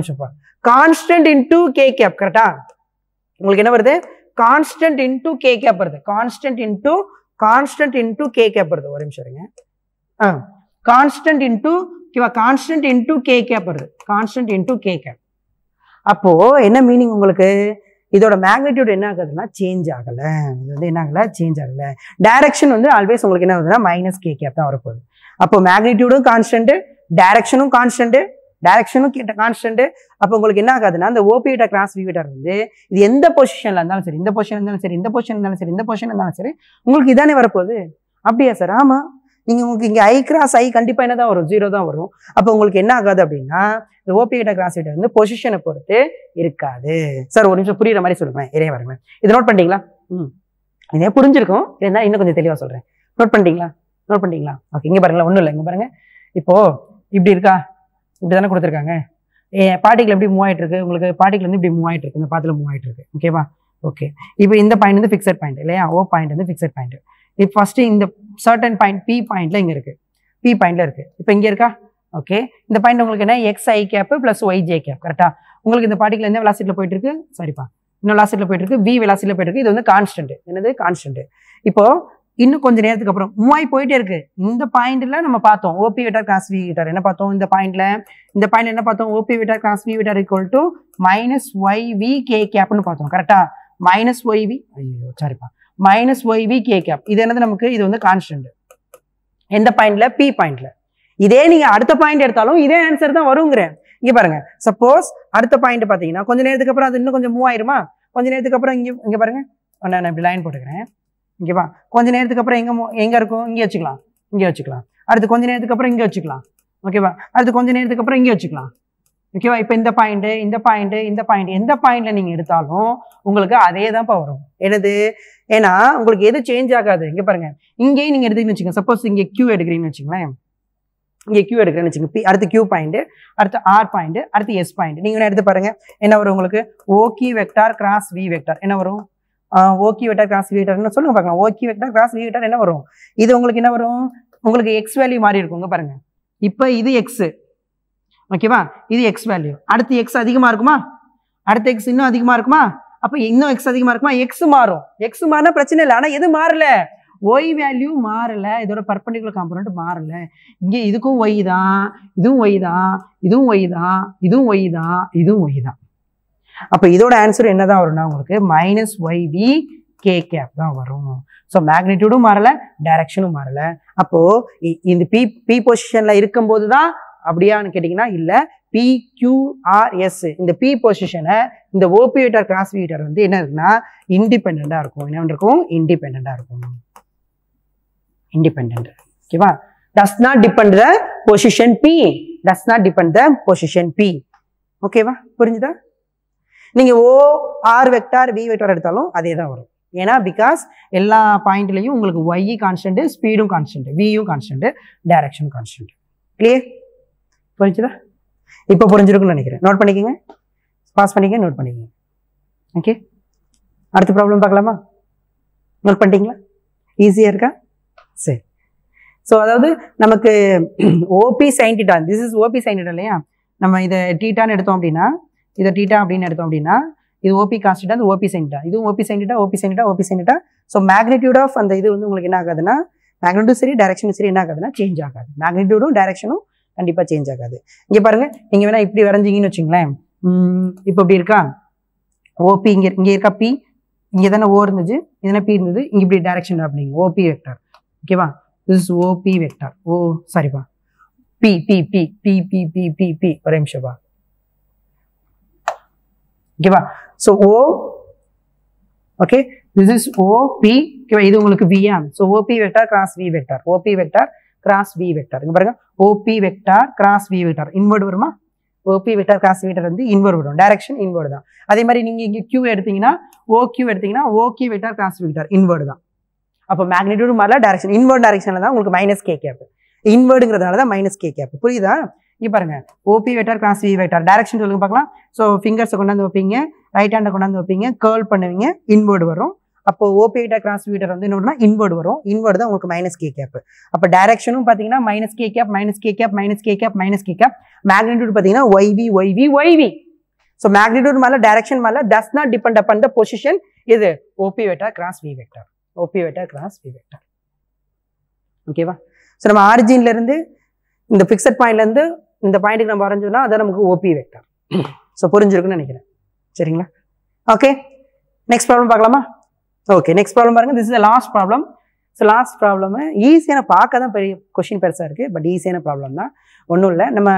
சொல்லுவாங்க கான்ஸ்டன்ட் இன்டூ கே கேப் கரெக்டா உங்களுக்கு என்ன வருது கான்ஸ்டன்ட் இன்டூ கே கேப் வருது constant into constant into k cap வருது ஒரு நிமிஷம் இருங்க ஆ கான்ஸ்டன்ட் இன்டூ கிவா கான்ஸ்டன்ட் இன்டூ கே வருது கான்ஸ்டன்ட் இன்டூ கே கேப் அப்போது என்ன மீனிங் உங்களுக்கு இதோட மேக்னிடியூட் என்ன ஆகுதுன்னா சேஞ்ச் ஆகலை இது வந்து என்ன ஆகலை சேஞ்ச் ஆகலை டைரக்ஷன் வந்து ஆல்வேஸ் உங்களுக்கு என்ன ஆகுதுன்னா மைனஸ் கே கேப் தான் வரப்போகுது அப்போ மேக்னிடியூடும் கான்ஸ்டன்ட்டு டைரக்ஷனும் கான்ஸ்டன்ட்டு டைரக்ஷனும் கான்ஸ்டன்ட்டு அப்போ உங்களுக்கு என்ன ஆகாதுன்னா அந்த ஓபியோட கிராஸ் வியூட்டர் வந்து இது எந்த பொசிஷனில் இருந்தாலும் சரி இந்த பொசிஷன் இருந்தாலும் சரி இந்த பொசிஷன் இருந்தாலும் சரி இந்த பொசிஷன் இருந்தாலும் சரி உங்களுக்கு இதானே வரப்போகுது அப்படியா சார் ஆமாம் நீங்கள் உங்களுக்கு இங்கே ஐ கிராஸ் ஐ கண்டிப்பாக என்ன தான் வரும் ஜீரோ தான் வரும் அப்போ உங்களுக்கு என்ன ஆகாது அப்படின்னா இந்த ஓபி கிட்ட கிராஸ் கிட்ட வந்து பொசிஷனை பொறுத்து இருக்காது சார் ஒரு நிமிஷம் புரியுற மாதிரி சொல்லுவேன் இதே வருங்க இதை நோட் பண்ணிட்டீங்களா ம் இதே புரிஞ்சிருக்கும் இருந்தால் இன்னும் கொஞ்சம் தெளிவாக சொல்கிறேன் நோட் பண்ணிட்டீங்களா நோட் பண்ணிட்டீங்களா ஓகே இங்கே பாருங்களா ஒன்றும் இல்லை இங்கே பாருங்கள் இப்போது இப்படி இருக்கா இப்படி தானே கொடுத்துருக்காங்க பாட்டிகள் எப்படி மூவ் ஆகிட்டு இருக்கு உங்களுக்கு பாட்டிகள் வந்து இப்படி மூவ் ஆகிட்டு இருக்கு இந்த பாத்தில் மூவ் ஆகிட்டு இருக்கு ஓகேவா ஓகே இப்போ இந்த பாயிண்ட் வந்து ஃபிக்ஸட் பாயிண்ட் இல்லையா ஓ பாயிண்ட் வந்து ஃபிக்ஸட் பாயிண்ட் இப்போ ஃபஸ்ட்டு இந்த சர்டன் பாயிண்ட் பி பாயிண்டில் இங்கே இருக்குது பி பாயிண்டில் இருக்குது இப்போ இங்கே இருக்கா ஓகே இந்த பாயிண்ட் உங்களுக்கு என்ன x i cap plus y j cap கரெக்டாக உங்களுக்கு இந்த என்ன எந்த போயிட்டு இருக்கு சாரிப்பா இன்னும் வெலாசிட்டியில் போயிட்டுருக்கு வி போயிட்டு இருக்கு இது வந்து கான்ஸ்டன்ட் என்னது கான்ஸ்டன்ட் இப்போது இன்னும் கொஞ்சம் நேரத்துக்கு அப்புறம் மூவாய் போயிட்டே இருக்கு இந்த பாயிண்ட்ல நம்ம பார்த்தோம் ஓபி விட்டார் காஸ் வி விட்டார் என்ன பார்த்தோம் இந்த பாயிண்ட்ல இந்த பாயிண்ட்ல என்ன பார்த்தோம் OP vector cross v vector equal to minus y v k கேப்னு பார்த்தோம் கரெக்டா மைனஸ் ஒய் வி ஐயோ சாரிப்பா minus y v k cap இது என்னது நமக்கு இது வந்து கான்ஸ்டன்ட் எந்த பாயிண்ட்ல பி பாயிண்ட்ல இதே நீங்க அடுத்த பாயிண்ட் எடுத்தாலும் இதே ஆன்சர் தான் வருங்கிறேன் இங்க பாருங்க சப்போஸ் அடுத்த பாயிண்ட் பாத்தீங்கன்னா கொஞ்ச நேரத்துக்கு அப்புறம் அது இன்னும் கொஞ்சம் மூவ் ஆயிருமா கொஞ்ச நேரத்துக்கு அப்புறம் இங்க இங்க பாருங்க நான் இப்படி லைன் போட்டுக்கிறேன் இங்கேவா வா கொஞ்ச நேரத்துக்கு அப்புறம் எங்க எங்க இருக்கும் இங்கே வச்சுக்கலாம் இங்கே வச்சுக்கலாம் அடுத்து கொஞ்ச நேரத்துக்கு அப்புறம் இங்கே வச்சுக்கலாம் ஓகேவா அடுத்து கொஞ்ச நேரத்துக்கு அப்புறம் இங்கே வச்சுக்கலாம் ஓகேவா இப்போ இந்த பாயிண்ட் இந்த பாயிண்ட் இந்த பாயிண்ட் எந்த பாயிண்ட்ல நீங்க எடுத்தாலும் உங்களுக்கு அதே தான் வரும் எனது ஏன்னா உங்களுக்கு எது சேஞ்ச் ஆகாது இங்கே பாருங்க இங்கேயும் நீங்கள் எடுத்துக்கணும்னு வச்சுக்கோங்க சப்போஸ் இங்கே கியூ எடுக்கிறீங்கன்னு வச்சுக்கோங்களேன் இங்கே கியூ எடுக்கிறேன்னு வச்சுக்கோங்க பி அடுத்து கியூ பாயிண்ட் அடுத்து ஆர் பாயிண்ட் அடுத்து எஸ் பாயிண்ட் நீங்கள் எடுத்து பாருங்க என்ன வரும் உங்களுக்கு OQ vector cross we vector என்ன வரும் ஓகி வெக்டார் கிராஸ் வி என்ன சொல்லுங்க பார்க்கலாம் OQ vector cross we vector என்ன வரும் இது உங்களுக்கு என்ன வரும் உங்களுக்கு எக்ஸ் வேல்யூ மாறி இருக்குங்க பாருங்க இப்போ இது எக்ஸு ஓகேவா இது எக்ஸ் வேல்யூ அடுத்து எக்ஸ் அதிகமாக இருக்குமா அடுத்த எக்ஸ் இன்னும் அதிகமாக இருக்குமா அப்போ இன்னும் எக்ஸ் அதிகமாக இருக்குமா எக்ஸ் மாறும் எக்ஸ் மாறினா பிரச்சனை இல்லை ஆனால் எது மாறல ஒய் வேல்யூ மாறலை இதோட பர்பண்டிகுலர் காம்பனண்ட் மாறலை இங்கே இதுக்கும் ஒய் தான் இதுவும் ஒய் தான் இதுவும் ஒய் தான் இதுவும் ஒய் தான் இதுவும் ஒய் தான் அப்போ இதோட ஆன்சர் என்ன தான் வரும்னா உங்களுக்கு minus y P k cap தான் வரும் ஸோ மேக்னிடியூடும் மாறலை டைரக்ஷனும் மாறலை அப்போது இந்த பி பி பொசிஷனில் இருக்கும்போது தான் அப்படியான்னு கேட்டிங்கன்னா இல்லை கியூஆர்எஸ் இந்த பி பொசிஷனை இந்த ஓபியூட்டர் கிராஸ் வீட்டர் வந்து என்ன இருக்குன்னா இண்டிபெண்ட்டாக இருக்கும் என்ன இருக்கும் இண்டிபெண்ட்டாக இருக்கும் இண்டிபெண்ட் ஓகேவா does not depend the position P does not depend the position P ஓகேவா புரிஞ்சுதா நீங்கள் O R vector v vector எடுத்தாலும் அதே தான் வரும் ஏன்னா பிகாஸ் எல்லா பாயிண்ட்லையும் உங்களுக்கு ஒய் கான்ஸ்டன்ட் ஸ்பீடும் கான்ஸ்டன்ட் வியும் கான்ஸ்டன்ட் டைரக்ஷன் கான்ஸ்டன்ட் கிளியர் புரிஞ்சுதா இப்போ புரிஞ்சிருக்குன்னு நினைக்கிறேன் நோட் பண்ணிக்கோங்க பாஸ் பண்ணிக்க நோட் பண்ணிக்கோங்க ஓகே அடுத்த ப்ராப்ளம் பார்க்கலாமா நோட் பண்ணிட்டீங்களா ஈஸியாக இருக்கா சரி ஸோ அதாவது நமக்கு OP sin theta this is OP sin theta இல்லையா நம்ம இதை டீட்டான்னு எடுத்தோம் அப்படின்னா இதை டீட்டா அப்படின்னு எடுத்தோம் அப்படின்னா இது ஓபி கான்ஸ்டன்டா இது ஓபி சைன்டா இது OP sin theta OP sin theta OP sin theta so magnitude of அந்த இது வந்து உங்களுக்கு என்ன ஆகாதுன்னா மேக்னிடியூடும் சரி டேரக்ஷனும் சரி என்ன ஆகாதுன்னா சேஞ்ச் ஆகாது மேக்னிடியூடும் டேரக்ஷனும் கண்டிப்பாக சேஞ்ச் ஆகாது இங்கே பாருங்கள் நீங்கள் வேணால் இப்படி வரைஞ்சிங்கன்னு வச்சுங்களேன் இப்போ இப்படி இருக்கா ஓபி இங்கே இங்கே இருக்கா பி இங்கே தானே ஓ இருந்துச்சு இதனால் பி இருந்தது இங்கே இப்படி டைரக்ஷன் அப்படிங்க ஓபி வெக்டார் ஓகேவா திஸ் ஓபி வெக்டார் ஓ சாரிப்பா P P P P P P P P ஒரு நிமிஷப்பா ஓகேவா so oh okay this is OP ஓகேவா இது உங்களுக்கு வியா so OP vector cross we vector OP vector cross we vector இங்கே பாருங்க OP vector cross we vector invert வருமா ஓபி வெக்டர் காசு வெக்டர் வந்து இன்வர்ட் வரும் டைரக்ஷன் இன்வர்டு தான் அதே மாதிரி நீங்கள் இங்கே கியூ எடுத்தீங்கன்னா ஓ கியூ எடுத்தீங்கன்னா okay vector cross vector invert தான் அப்போ மேக்னிடியூடு மாதிரி டேரக்ஷன் இன்வர்ட் டைரக்ஷனில் தான் உங்களுக்கு மைனஸ் கே கேப் இன்வர்டுங்கிறதுனால தான் மைனஸ் கே கேப் புரியுதா இங்கே பாருங்க OP vector cross V vector direction சொல்லுங்க பார்க்கலாம் ஸோ ஃபிங்கர்ஸை கொண்டாந்து வைப்பீங்க ரைட் ஹேண்டை கொண்டாந்து வைப்பீங்க கேர்ள் பண்ணுவீங்க இன்வர்டு வரும் அப்போ ஓபிகிட்ட கிராஸ் வீட்டர் வந்து என்ன இன்வெர்ட் வரும் இன்வெர்ட் தான் உங்களுக்கு மைனஸ் கே கேப் அப்போ டேரக்ஷனும் பார்த்தீங்கன்னா minus K cap minus K cap minus K cap minus K gap magnitude பார்த்தீங்கன்னா YV YV YV so magnitude மேலே டேரக்ஷன் மேலே டஸ் not depend up the position இது OP வெட்டா cross v vector OP வெட்டா cross v vector ஓகேவா so நம்ம ஆரிஜின்லேருந்து இந்த fixed பாயிண்ட்லேருந்து இந்த பாயிண்ட்டுக்கு நம்ம வரைஞ்சோம்னா அதான் நமக்கு ஓபி வெக்டர் ஸோ புரிஞ்சிருக்குன்னு நினைக்கிறேன் சரிங்களா ஓகே நெக்ஸ்ட் ப்ராப்ளம் பார்க்கலாமா ஓகே நெக்ஸ்ட் ப்ராப்ளம் பாருங்கள் this is last problem so last problem ஈஸியான பார்க்க தான் பெரிய கொஷின் பெருசாக இருக்குது பட் ஈஸியான ப்ராப்ளம் தான் ஒன்றும் இல்லை நம்ம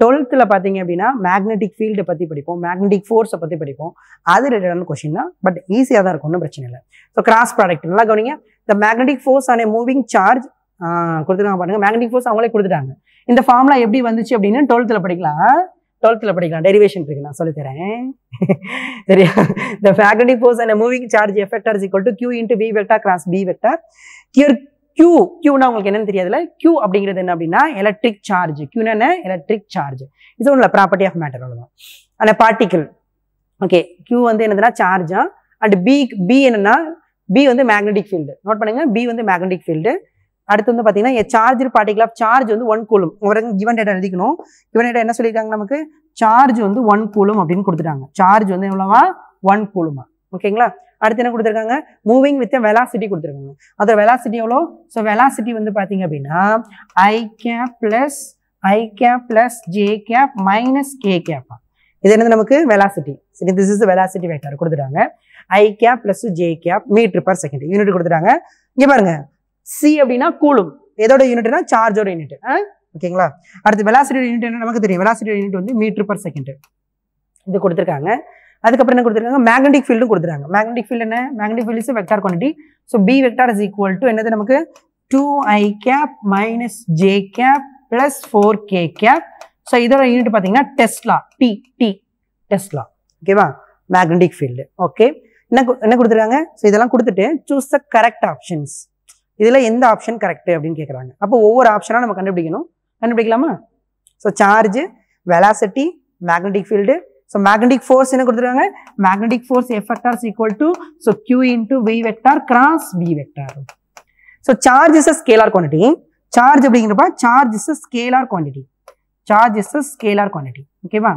டுவெல்த்தில் பார்த்தீங்க அப்படின்னா மேக்னெட்டிக் ஃபீல்டை பற்றி படிப்போம் மேக்னெட்டிக் ஃபோர்ஸை பற்றி படிப்போம் அது ரிலேட்டடான கொஷின் தான் பட் ஈஸியாக தான் இருக்கும் ஒன்றும் பிரச்சனை இல்லை ஸோ கிராஸ் ப்ராடக்ட் நல்லா கவனிங்க த மேக்னெட்டிக் ஃபோர்ஸ் ஆன மூவிங் சார்ஜ் கொடுத்துருக்காங்க பாருங்கள் மேக்னெட்டிக் ஃபோர்ஸ் அவங்களே கொடுத்துட்டாங்க இந்த ஃபார்ம்லாம் எப்படி வந்துச்சு அப்படின்னு டுவெல்த்தில் படிக்கலாம் டுவெல்த்தில் படிக்கலாம் டெரிவேஷன் இருக்கு நான் சொல்லித்தரேன் சரியா the magnetic force and moving charge F vector is equal to Q into B vector cross B vector கியூர் கியூ கியூனா உங்களுக்கு என்னன்னு தெரியாதுல கியூ அப்படிங்கிறது என்ன அப்படின்னா எலக்ட்ரிக் சார்ஜ் கியூனா என்ன எலக்ட்ரிக் சார்ஜ் இது ஒன்றும் ப்ராப்பர்ட்டி ஆஃப் மேட்டர் அவ்வளோதான் அந்த பார்ட்டிக்கல் ஓகே கியூ வந்து என்னதுன்னா சார்ஜா அண்ட் பி பி என்னன்னா பி வந்து மேக்னெட்டிக் ஃபீல்டு நோட் பண்ணுங்க பி வந்து மேக்னெட்டிக் ஃபீல்டு அடுத்து வந்து பார்த்தீங்கன்னா சார்ஜர் பார்ட்டிகல் ஆஃப் சார்ஜ் வந்து ஒன் கூலும் ஒரு கிவன் டேட்டா எழுதிக்கணும் கிவன் டேட்டா என்ன சொல்லியிருக்காங்க நமக்கு சார்ஜ் வந்து ஒன் கூலும் அப்படின்னு கொடுத்துட்டாங்க சார்ஜ் வந்து எவ்வளோவா ஒன் கூலுமா ஓகேங்களா அடுத்து என்ன கொடுத்துருக்காங்க மூவிங் வித் வெலாசிட்டி கொடுத்துருக்காங்க அதோட வெலாசிட்டி எவ்வளோ ஸோ வெலாசிட்டி வந்து பார்த்தீங்க அப்படின்னா I cap plus I cap plus J cap minus K cap இது என்னது நமக்கு வெலாசிட்டி சரி திஸ் இஸ் வெலாசிட்டி வெக்டர் கொடுத்துட்டாங்க I cap plus J cap meter per second unit கொடுத்துட்டாங்க இங்கே பாருங்கள் சி அப்படின்னா கூலும் எதோட யூனிட்னா சார்ஜோட யூனிட் ஓகேங்களா அடுத்து வெலாசிட்டி யூனிட் என்ன நமக்கு தெரியும் வெலாசிட்டி யூனிட் வந்து மீட்டர் பர் செகண்ட் இது கொடுத்துருக்காங்க அதுக்கப்புறம் என்ன கொடுத்துருக்காங்க மேக்னெட்டிக் ஃபீல்டும் கொடுத்துருக்காங்க மேக்னெட்டிக் ஃபீல்டு என்ன magnetic field is vector quantity so B vector is equal to என்னது நமக்கு two I cap minus J cap plus four K cap so இதோட யூனிட் பார்த்தீங்கன்னா டெஸ்ட்லா டி டி டெஸ்ட்லா ஓகேவா மேக்னெட்டிக் ஃபீல்டு ஓகே என்ன என்ன கொடுத்துருக்காங்க so இதெல்லாம் கொடுத்துட்டு சூஸ் த கரெக்ட் ஆப்ஷன்ஸ் இதில் எந்த ஆப்ஷன் கரெக்டு அப்படின்னு கேட்குறாங்க அப்போ ஒவ்வொரு ஆப்ஷனாக நம்ம கண்டுபிடிக்கணும் கண்டுபிடிக்கலாமா so charge velocity magnetic field so magnetic force என்ன கொடுத்துருக்காங்க magnetic force F equal to so Q into V vector cross B vector so charge is a scalar quantity charge அப்படிங்கிறப்ப charge is a scalar quantity charge is a scalar quantity ஓகேவா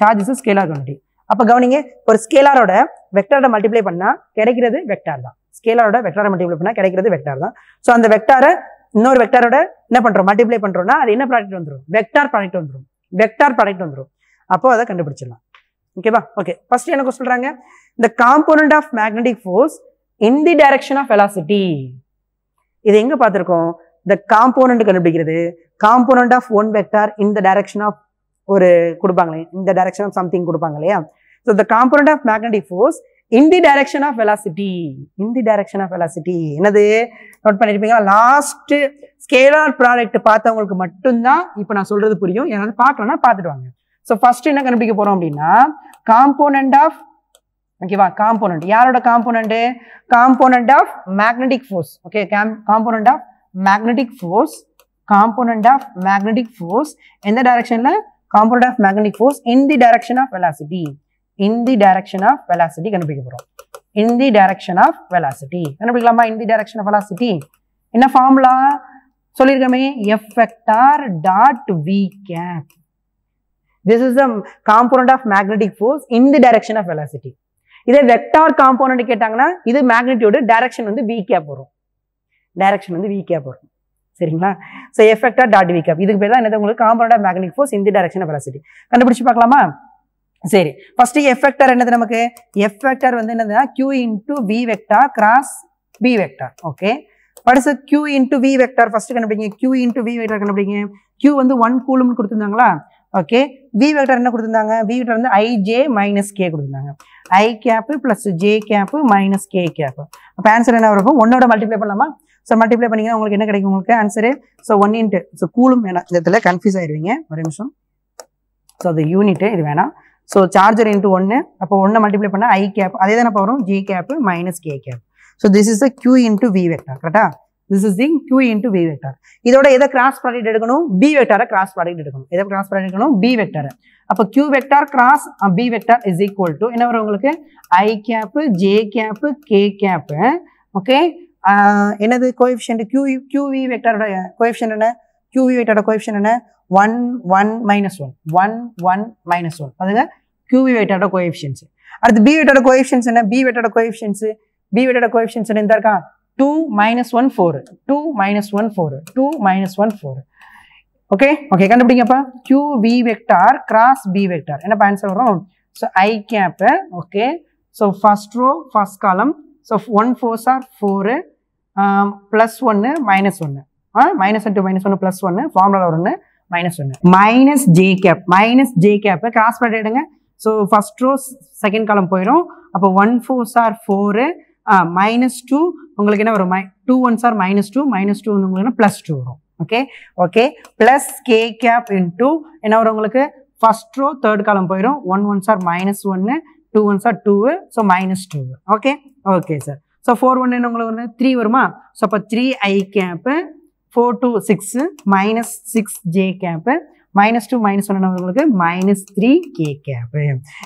charge is a scalar quantity அப்போ கவனிங்க ஒரு ஸ்கேலாரோட வெக்டாரோட multiply பண்ணால் கிடைக்கிறது vector தான் ஸ்கேலரோட வெக்டாரை multiply பண்ணால் கிடைக்கிறது வெக்டார் தான் ஸோ அந்த வெக்டாரை இன்னொரு வெக்டாரோட என்ன பண்ணுறோம் மல்டிப்ளை பண்ணுறோம்னா அது என்ன ப்ராடக்ட் வந்துடும் வெக்டார் ப்ராடக்ட் வந்துடும் வெக்டார் ப்ராடக்ட் வந்துடும் அப்போ அதை கண்டுபிடிச்சிடலாம் ஓகேவா ஓகே ஃபர்ஸ்ட் எனக்கு சொல்கிறாங்க இந்த component of magnetic force in the direction of velocity இது எங்கே பார்த்துருக்கோம் இந்த காம்போனன்ட் கண்டுபிடிக்கிறது காம்போனன்ட் ஆஃப் ஒன் வெக்டார் இந்த டைரக்ஷன் ஆஃப் ஒரு கொடுப்பாங்களே இந்த டைரக்ஷன் ஆஃப் சம்திங் கொடுப்பாங்க இல்லையா so the component of magnetic force in the direction of velocity in the direction of velocity என்னது நோட் பண்ணியிருப்பீங்களா லாஸ்ட்டு ஸ்கேலார் ப்ராடக்ட் பார்த்தவங்களுக்கு மட்டும்தான் இப்போ நான் சொல்கிறது புரியும் ஏதாவது பார்க்கலன்னா பார்த்துட்டு வாங்க ஸோ ஃபஸ்ட்டு என்ன கண்டுபிடிக்க போகிறோம் அப்படின்னா காம்போனண்ட் ஆஃப் ஓகேவா காம்போனண்ட் யாரோட component component of magnetic force okay component of magnetic force component of magnetic force எந்த டைரக்ஷனில் component of magnetic force in the direction of velocity in the direction of velocity கண்டுபிடிக்க போகிறோம் in the direction of velocity கண்டுபிடிக்கலாமா in the direction of velocity என்ன formula சொல்லியிருக்கோமே F vector dot V cap this is the component of magnetic force in the direction of velocity இதே vector component கேட்டாங்கன்னா இது மேக்னெட்டியோட direction வந்து V cap வரும் direction வந்து வி கேப் வரும் சரிங்களா ஸோ எஃபெக்டாக டாட் கேப் இதுக்கு பேர் தான் என்னது உங்களுக்கு காம்பவுண்ட் ஆஃப் மேக்னிக் ஃபோர்ஸ் இந்த டைரக்ஷன் வெலாசிட்டி கண்டுபிடிச்சு பார்க்கலாமா சரி ஃபர்ஸ்ட் எஃப் வெக்டர் என்னது நமக்கு எஃப் வெக்டர் வந்து என்னதுன்னா Q into V vector cross B vector okay அடுத்து Q into V vector first கண்டுபிடிங்க கியூ இன்டூ வி வெக்டார் கண்டுபிடிங்க கியூ வந்து ஒன் கூலும்னு கொடுத்துருந்தாங்களா ஓகே வி வெக்டர் என்ன கொடுத்துருந்தாங்க வி வெக்டர் வந்து ஐஜே மைனஸ் கே கொடுத்துருந்தாங்க I cap plus J cap minus K cap அப்போ ஆன்சர் என்ன இருக்கும் ஒன்னோட மல்டிப்ளை பண்ணலாமா ஸோ மல்டிப்ளை பண்ணிங்கன்னா உங்களுக்கு என்ன கிடைக்கும் உங்களுக்கு answer so one into so coulomb வேணாம் இந்த இடத்துல கன்ஃபியூஸ் ஆயிடுவீங்க ஒரு நிமிஷம் ஸோ அது யூனிட்டு இது வேணாம் ஸோ சார்ஜர் இன்ட்டு ஒன்று அப்போ ஒன்றை மல்டிப்ளை பண்ணால் ஐ கேப் அதே தான் போகிறோம் G cap minus K cap so this is the Q into V vector கரெக்டா this is the Q into V vector இதோட எதை கிராஸ் ப்ராடக்ட் எடுக்கணும் பி வெக்டாரை கிராஸ் ப்ராடக்ட் எடுக்கணும் எதை கிராஸ் ப்ராடக்ட் எடுக்கணும் பி வெக்டார் அப்போ Q vector cross B vector is equal to என்ன வரும் உங்களுக்கு I cap J cap K cap okay என்னது கோஎஃபிஷியன்ட் கியூ கியூவி வெக்டாரோட கோஎஃபிஷியன்ட் என்ன கியூவி வெயிட்டோட கோஎஃபிஷன் என்ன one one minus one one one minus one அதுங்க கியூவி வெயிட்டோட கோஎஃபிஷியன்ஸ் அடுத்து பி வெயிட்டோட கோஎஃபிஷியன்ஸ் என்ன பி வெயிட்டோட கோஎஃபிஷியன்ஸ் பி வெயிட்டோட கோஎஃபிஷியன்ஸ் என்ன இந்த இருக்கா two minus one four two minus one four two minus one four okay okay கண்டுபிடிங்கப்பா Q B vector cross B vector என்னப்பா ஆன்சர் வரும் so I cap okay so first row first column so one fours are four plus ஒன்று minus ஒன்று minus one two minus ஒன்று plus ஒன்று formula ஒன்று minus ஒன்று minus J cap minus J கேப்பை cross பண்ணி எடுங்க so first row second column போயிடும் அப்போ one four sir four minus two உங்களுக்கு என்ன வரும் மை two ones are minus two minus two வந்து உங்களுக்கு ப்ளஸ் டூ வரும் okay okay plus K cap in two என்ன வரும் உங்களுக்கு ஃபஸ்ட் ரோ தேர்ட் காலம் போயிடும் ஒன் ஒன்ஸ் ஆர் மைனஸ் ஒன்று two ones R two so minus two okay okay sir so four ஒன்று உங்களுக்கு வந்து த்ரீ வருமா ஸோ அப்போ த்ரீ ஐ cap four two six minus six J cap minus two minus one உங்களுக்கு minus three K cap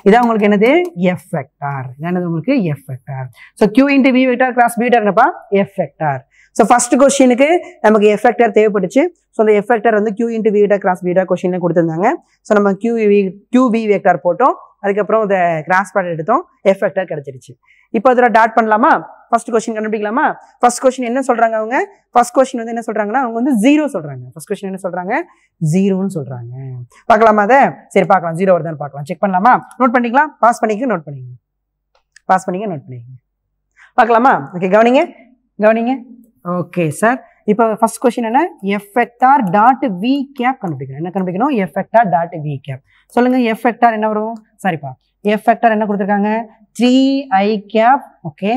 இதான் உங்களுக்கு என்னது F vector என்னது உங்களுக்கு F vector so Q into V vector cross B F vector so first கொஸ்டினுக்கு நமக்கு எஃபெக்டர் தேவைப்பட்டுச்சு so அந்த எஃபெக்டர் வந்து கியூ இன்ட்டு வீடா கிராஸ் வீடா கொஸ்டினில் கொடுத்துருந்தாங்க ஸோ நம்ம Q V Q V vector போட்டோம் அதுக்கப்புறம் இதை கிராஸ் பேட் எடுத்தோம் எஃபெக்டர் கிடச்சிருச்சு இப்போ அதில் டாட் பண்ணலாமா ஃபர்ஸ்ட் கொஸ்டின் கண்டுபிடிக்கலாமா ஃபஸ்ட் கொஸ்டின் என்ன சொல்கிறாங்க அவங்க ஃபர்ஸ்ட் கொஸ்டின் வந்து என்ன சொல்கிறாங்கன்னா அவங்க வந்து ஜீரோ சொல்கிறாங்க ஃபஸ்ட் கொஸ்டின் என்ன சொல்கிறாங்க ஜீரோன்னு சொல்கிறாங்க பார்க்கலாமா அதை சரி பார்க்கலாம் ஜீரோ வருதான்னு பார்க்கலாம் செக் பண்ணலாமா நோட் பண்ணிக்கலாம் பாஸ் பண்ணிக்க நோட் பண்ணிக்கோங்க பாஸ் பண்ணிக்க நோட் பண்ணிக்கோங்க பார்க்கலாமா ஓகே கவனிங்க கவனிங்க ஓகே சார் இப்போ ஃபர்ஸ்ட் கொஸ்டின் என்ன எஃப்எக்டார் டாட் வி கேப் கண்டுபிடிக்கணும் என்ன கண்டுபிடிக்கணும் எஃப்எக்டார் டாட் வி கேப் சொல்லுங்கள் எஃப்எக்டார் என்ன வரும் சாரிப்பா எஃப்எக்டார் என்ன கொடுத்துருக்காங்க three I cap okay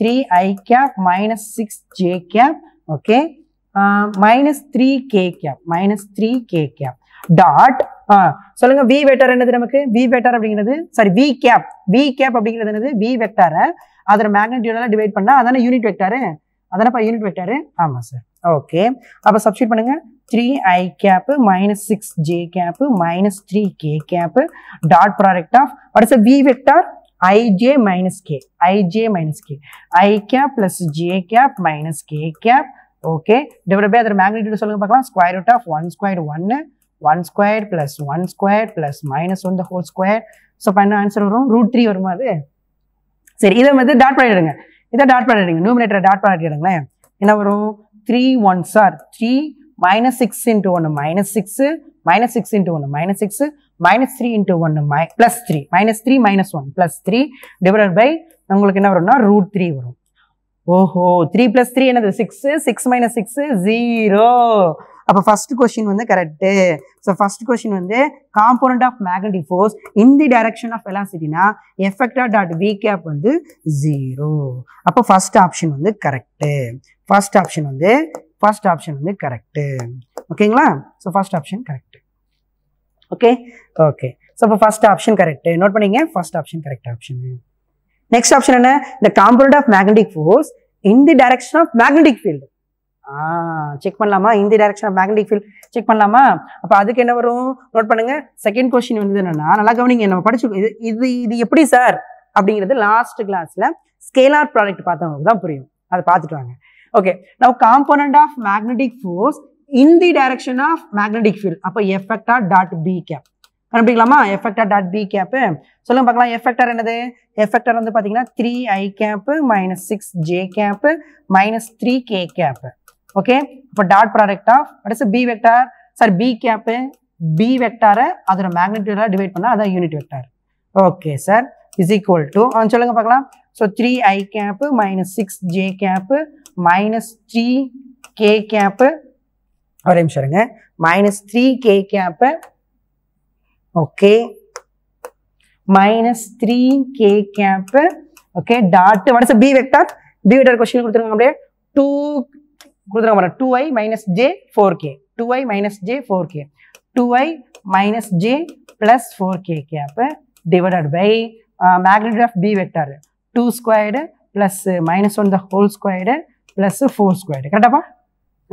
three I cap minus six J cap okay minus three K cap minus three K cap dot சொல்லுங்க வி வெக்டர் என்னது நமக்கு வி வெக்டர் அப்படிங்கிறது sorry V cap V cap அப்படிங்கிறது என்னது V வெக்டரை அதோட எல்லாம் divide பண்ணா அதானே யூனிட் வெக்டார் அதானப்பா யூனிட் வெக்டர் ஆமாம் சார் ஓகே அப்போ சப்ஸ்டியூட் பண்ணுங்கள் three I cap minus six J cap minus three K cap dot product of what V vector IJ minus K IJ minus K I cap plus J cap minus K cap okay divided by other magnitude சொல்லுங்க பார்க்கலாம் square root of one square 1 one square plus one square plus minus 1 the whole square பண்ண answer வரும் root three வருமா அது சரி இதை வந்து dot பண்ணிடுங்க இதை டாட் பண்ணிடுங்க எடுங்க நியூமினேட்டரை டாட் ப்ராடக்ட் என்ன வரும் three one sir three minus six into ஒன்று minus six minus six into ஒன்று minus six minus three into ஒன்று மை plus three minus three minus one plus three divide by உங்களுக்கு என்ன வரும்னா ரூட் த்ரீ வரும் ஓஹோ த்ரீ ப்ளஸ் த்ரீ என்னது six six minus six zero அப்போ ஃபர்ஸ்ட் கொஸ்டின் வந்து கரெக்டு ஸோ ஃபர்ஸ்ட் கொஸ்டின் வந்து component of magnetic force in the direction of வெலாசிட்டினா எஃபெக்டா டாட் வி கேப் வந்து ஜீரோ அப்போ ஃபர்ஸ்ட் ஆப்ஷன் வந்து கரெக்டு ஃபர்ஸ்ட் ஆப்ஷன் வந்து first option வந்து கரெக்டு ஓகேங்களா so first option correct okay okay so அப்போ first option correct note பண்ணிங்க first option correct option next option என்ன இந்த component of magnetic force in the direction of magnetic field check பண்ணலாமா இந்த direction of magnetic field check பண்ணலாமா அப்போ அதுக்கு என்ன வரும் நோட் பண்ணுங்க செகண்ட் கொஸ்டின் வந்து என்னன்னா நல்லா கவனிங்க நம்ம படிச்சு இது இது இது எப்படி சார் அப்படிங்கிறது லாஸ்ட் கிளாஸில் ஸ்கேலார் ப்ராடக்ட் பார்த்தவங்களுக்கு தான் புரியும் அதை பார்த்துட்டு வாங்க okay now component of magnetic force in the direction of magnetic field அப்போ எஃபெக்டா டாட் பி கேப் கண்டுபிடிக்கலாமா எஃபெக்டா டாட் பி கேப்பு சொல்லுங்க பார்க்கலாம் எஃபெக்டர் என்னது எஃபெக்டர் வந்து பார்த்தீங்கன்னா த்ரீ ஐ cap minus six J cap minus three K cap okay இப்போ dot product of அடுத்து B vector sir B cap B வெக்டாரை அதோட மேக்னிடியூடாக டிவைட் பண்ணால் அதான் unit vector okay sir is equal to சொல்லுங்க பார்க்கலாம் ஸோ த்ரீ ஐ cap minus six J cap minus three K cap ஒரு நிமிஷம் இருங்க minus three K cap okay minus three K cap okay dot what's B vector B vector question கொடுத்துருங்க அப்படியே two கொடுத்துருக்க பாருங்க two I minus J four K two I minus J four K two I minus J plus four K K அப்போ divided by magnitude of B vector two squared plus minus one the whole squared plus four squared கரெக்டாப்பா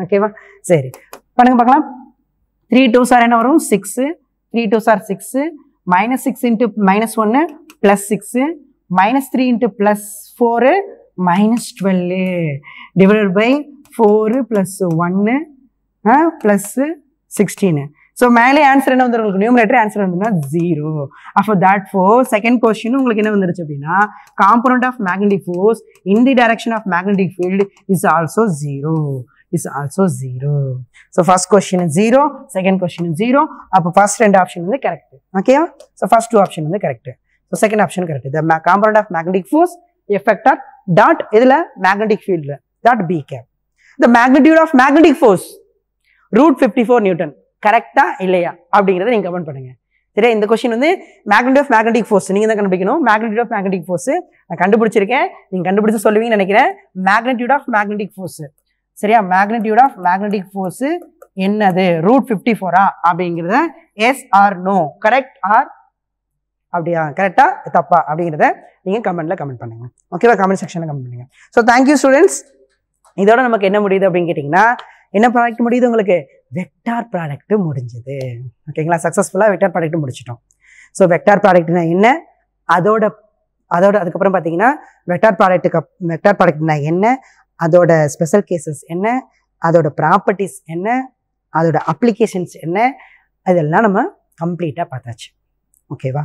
ஓகேவா சரி பண்ணுங்க பார்க்கலாம் three two sir என்ன வரும் six three two sir six minus six into minus ஒன்று plus six minus three into plus four minus twelve divided by four plus ஒன்று plus sixteen so மேலே ஆன்சர் என்ன வந்துருக்கு உங்களுக்கு நியூமரேட்டர் ஆன்சர் வந்துன்னா ஜீரோ அப்போ தேட் ஃபோர் செகண்ட் கொஸ்டின் உங்களுக்கு என்ன வந்துருச்சு அப்படின்னா component of magnetic force in the direction of magnetic field is also zero is also zero so first question zero second question zero அப்போ ஃபர்ஸ்ட் ரெண்டு option வந்து correct ஓகேவா so first two option வந்து correct so second option correct the component of magnetic force F vector of dot இதில் magnetic field dot B cap the magnitude of magnetic force root fifty four newton கரெக்டா இல்லையா அப்படிங்கிறத நீங்கள் comment பண்ணுங்கள் சரியா இந்த question வந்து மேக்னெட் ஆஃப் மேக்னெட்டிக் ஃபோர்ஸ் நீங்கள் தான் கண்டுபிடிக்கணும் மேக்னெட் ஆஃப் மேக்னெட்டிக் ஃபோர்ஸ் நான் கண்டுபிடிச்சிருக்கேன் நீங்கள் கண்டுபிடிச்சு சொல்லுவீங்கன்னு நினைக்கிறேன் மேக்னெட்யூட் ஆஃப் மேக்னெட்டிக் ஃபோர்ஸ் சரியா மேக்னெட்யூட் ஆஃப் மேக்னெட்டிக் ஃபோர்ஸ் என்னது ரூட் ஃபிஃப்டி ஃபோரா அப்படிங்கிறத yes or no correct or அப்படியா கரெக்டா தப்பா அப்படிங்கிறத நீங்கள் கமெண்ட்டில் கமெண்ட் பண்ணுங்கள் ஓகேவா கமெண்ட் செக்ஷனில் கமெண்ட் பண்ணுங்கள் ஸோ தேங்க்யூ ஸ்டூடெண்ட்ஸ் இதோட நமக்கு என்ன முடியுது அப்படின்னு கேட்டிங்கன்னா என்ன ப்ராடக்ட் முடியுது உங்களுக்கு வெக்டார் ப்ராடக்ட்டு முடிஞ்சது ஓகேங்களா சக்ஸஸ்ஃபுல்லாக வெக்டார் ப்ராடக்ட் முடிச்சிட்டோம் ஸோ வெக்டார் ப்ராடக்ட்னா என்ன அதோட அதோட அதுக்கப்புறம் பார்த்தீங்கன்னா வெக்டார் ப்ராடக்ட்டுக்கு வெக்டார் ப்ராடக்ட்னா என்ன அதோட ஸ்பெஷல் கேசஸ் என்ன அதோட ப்ராப்பர்ட்டிஸ் என்ன அதோட அப்ளிகேஷன்ஸ் என்ன அதெல்லாம் நம்ம கம்ப்ளீட்டாக பார்த்தாச்சு ஓகேவா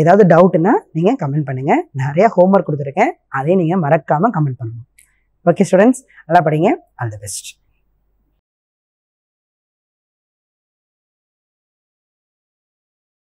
ஏதாவது டவுட்டுன்னா நீங்கள் கமெண்ட் பண்ணுங்கள் நிறையா ஹோம்ஒர்க் கொடுத்துருக்கேன் அதையும் நீங்கள் மறக்காமல் கமெண்ட் பண்ணணும் ஓகே ஸ்டூடெண்ட்ஸ் நல்லா படிங்க ஆல் தி பெஸ்ட்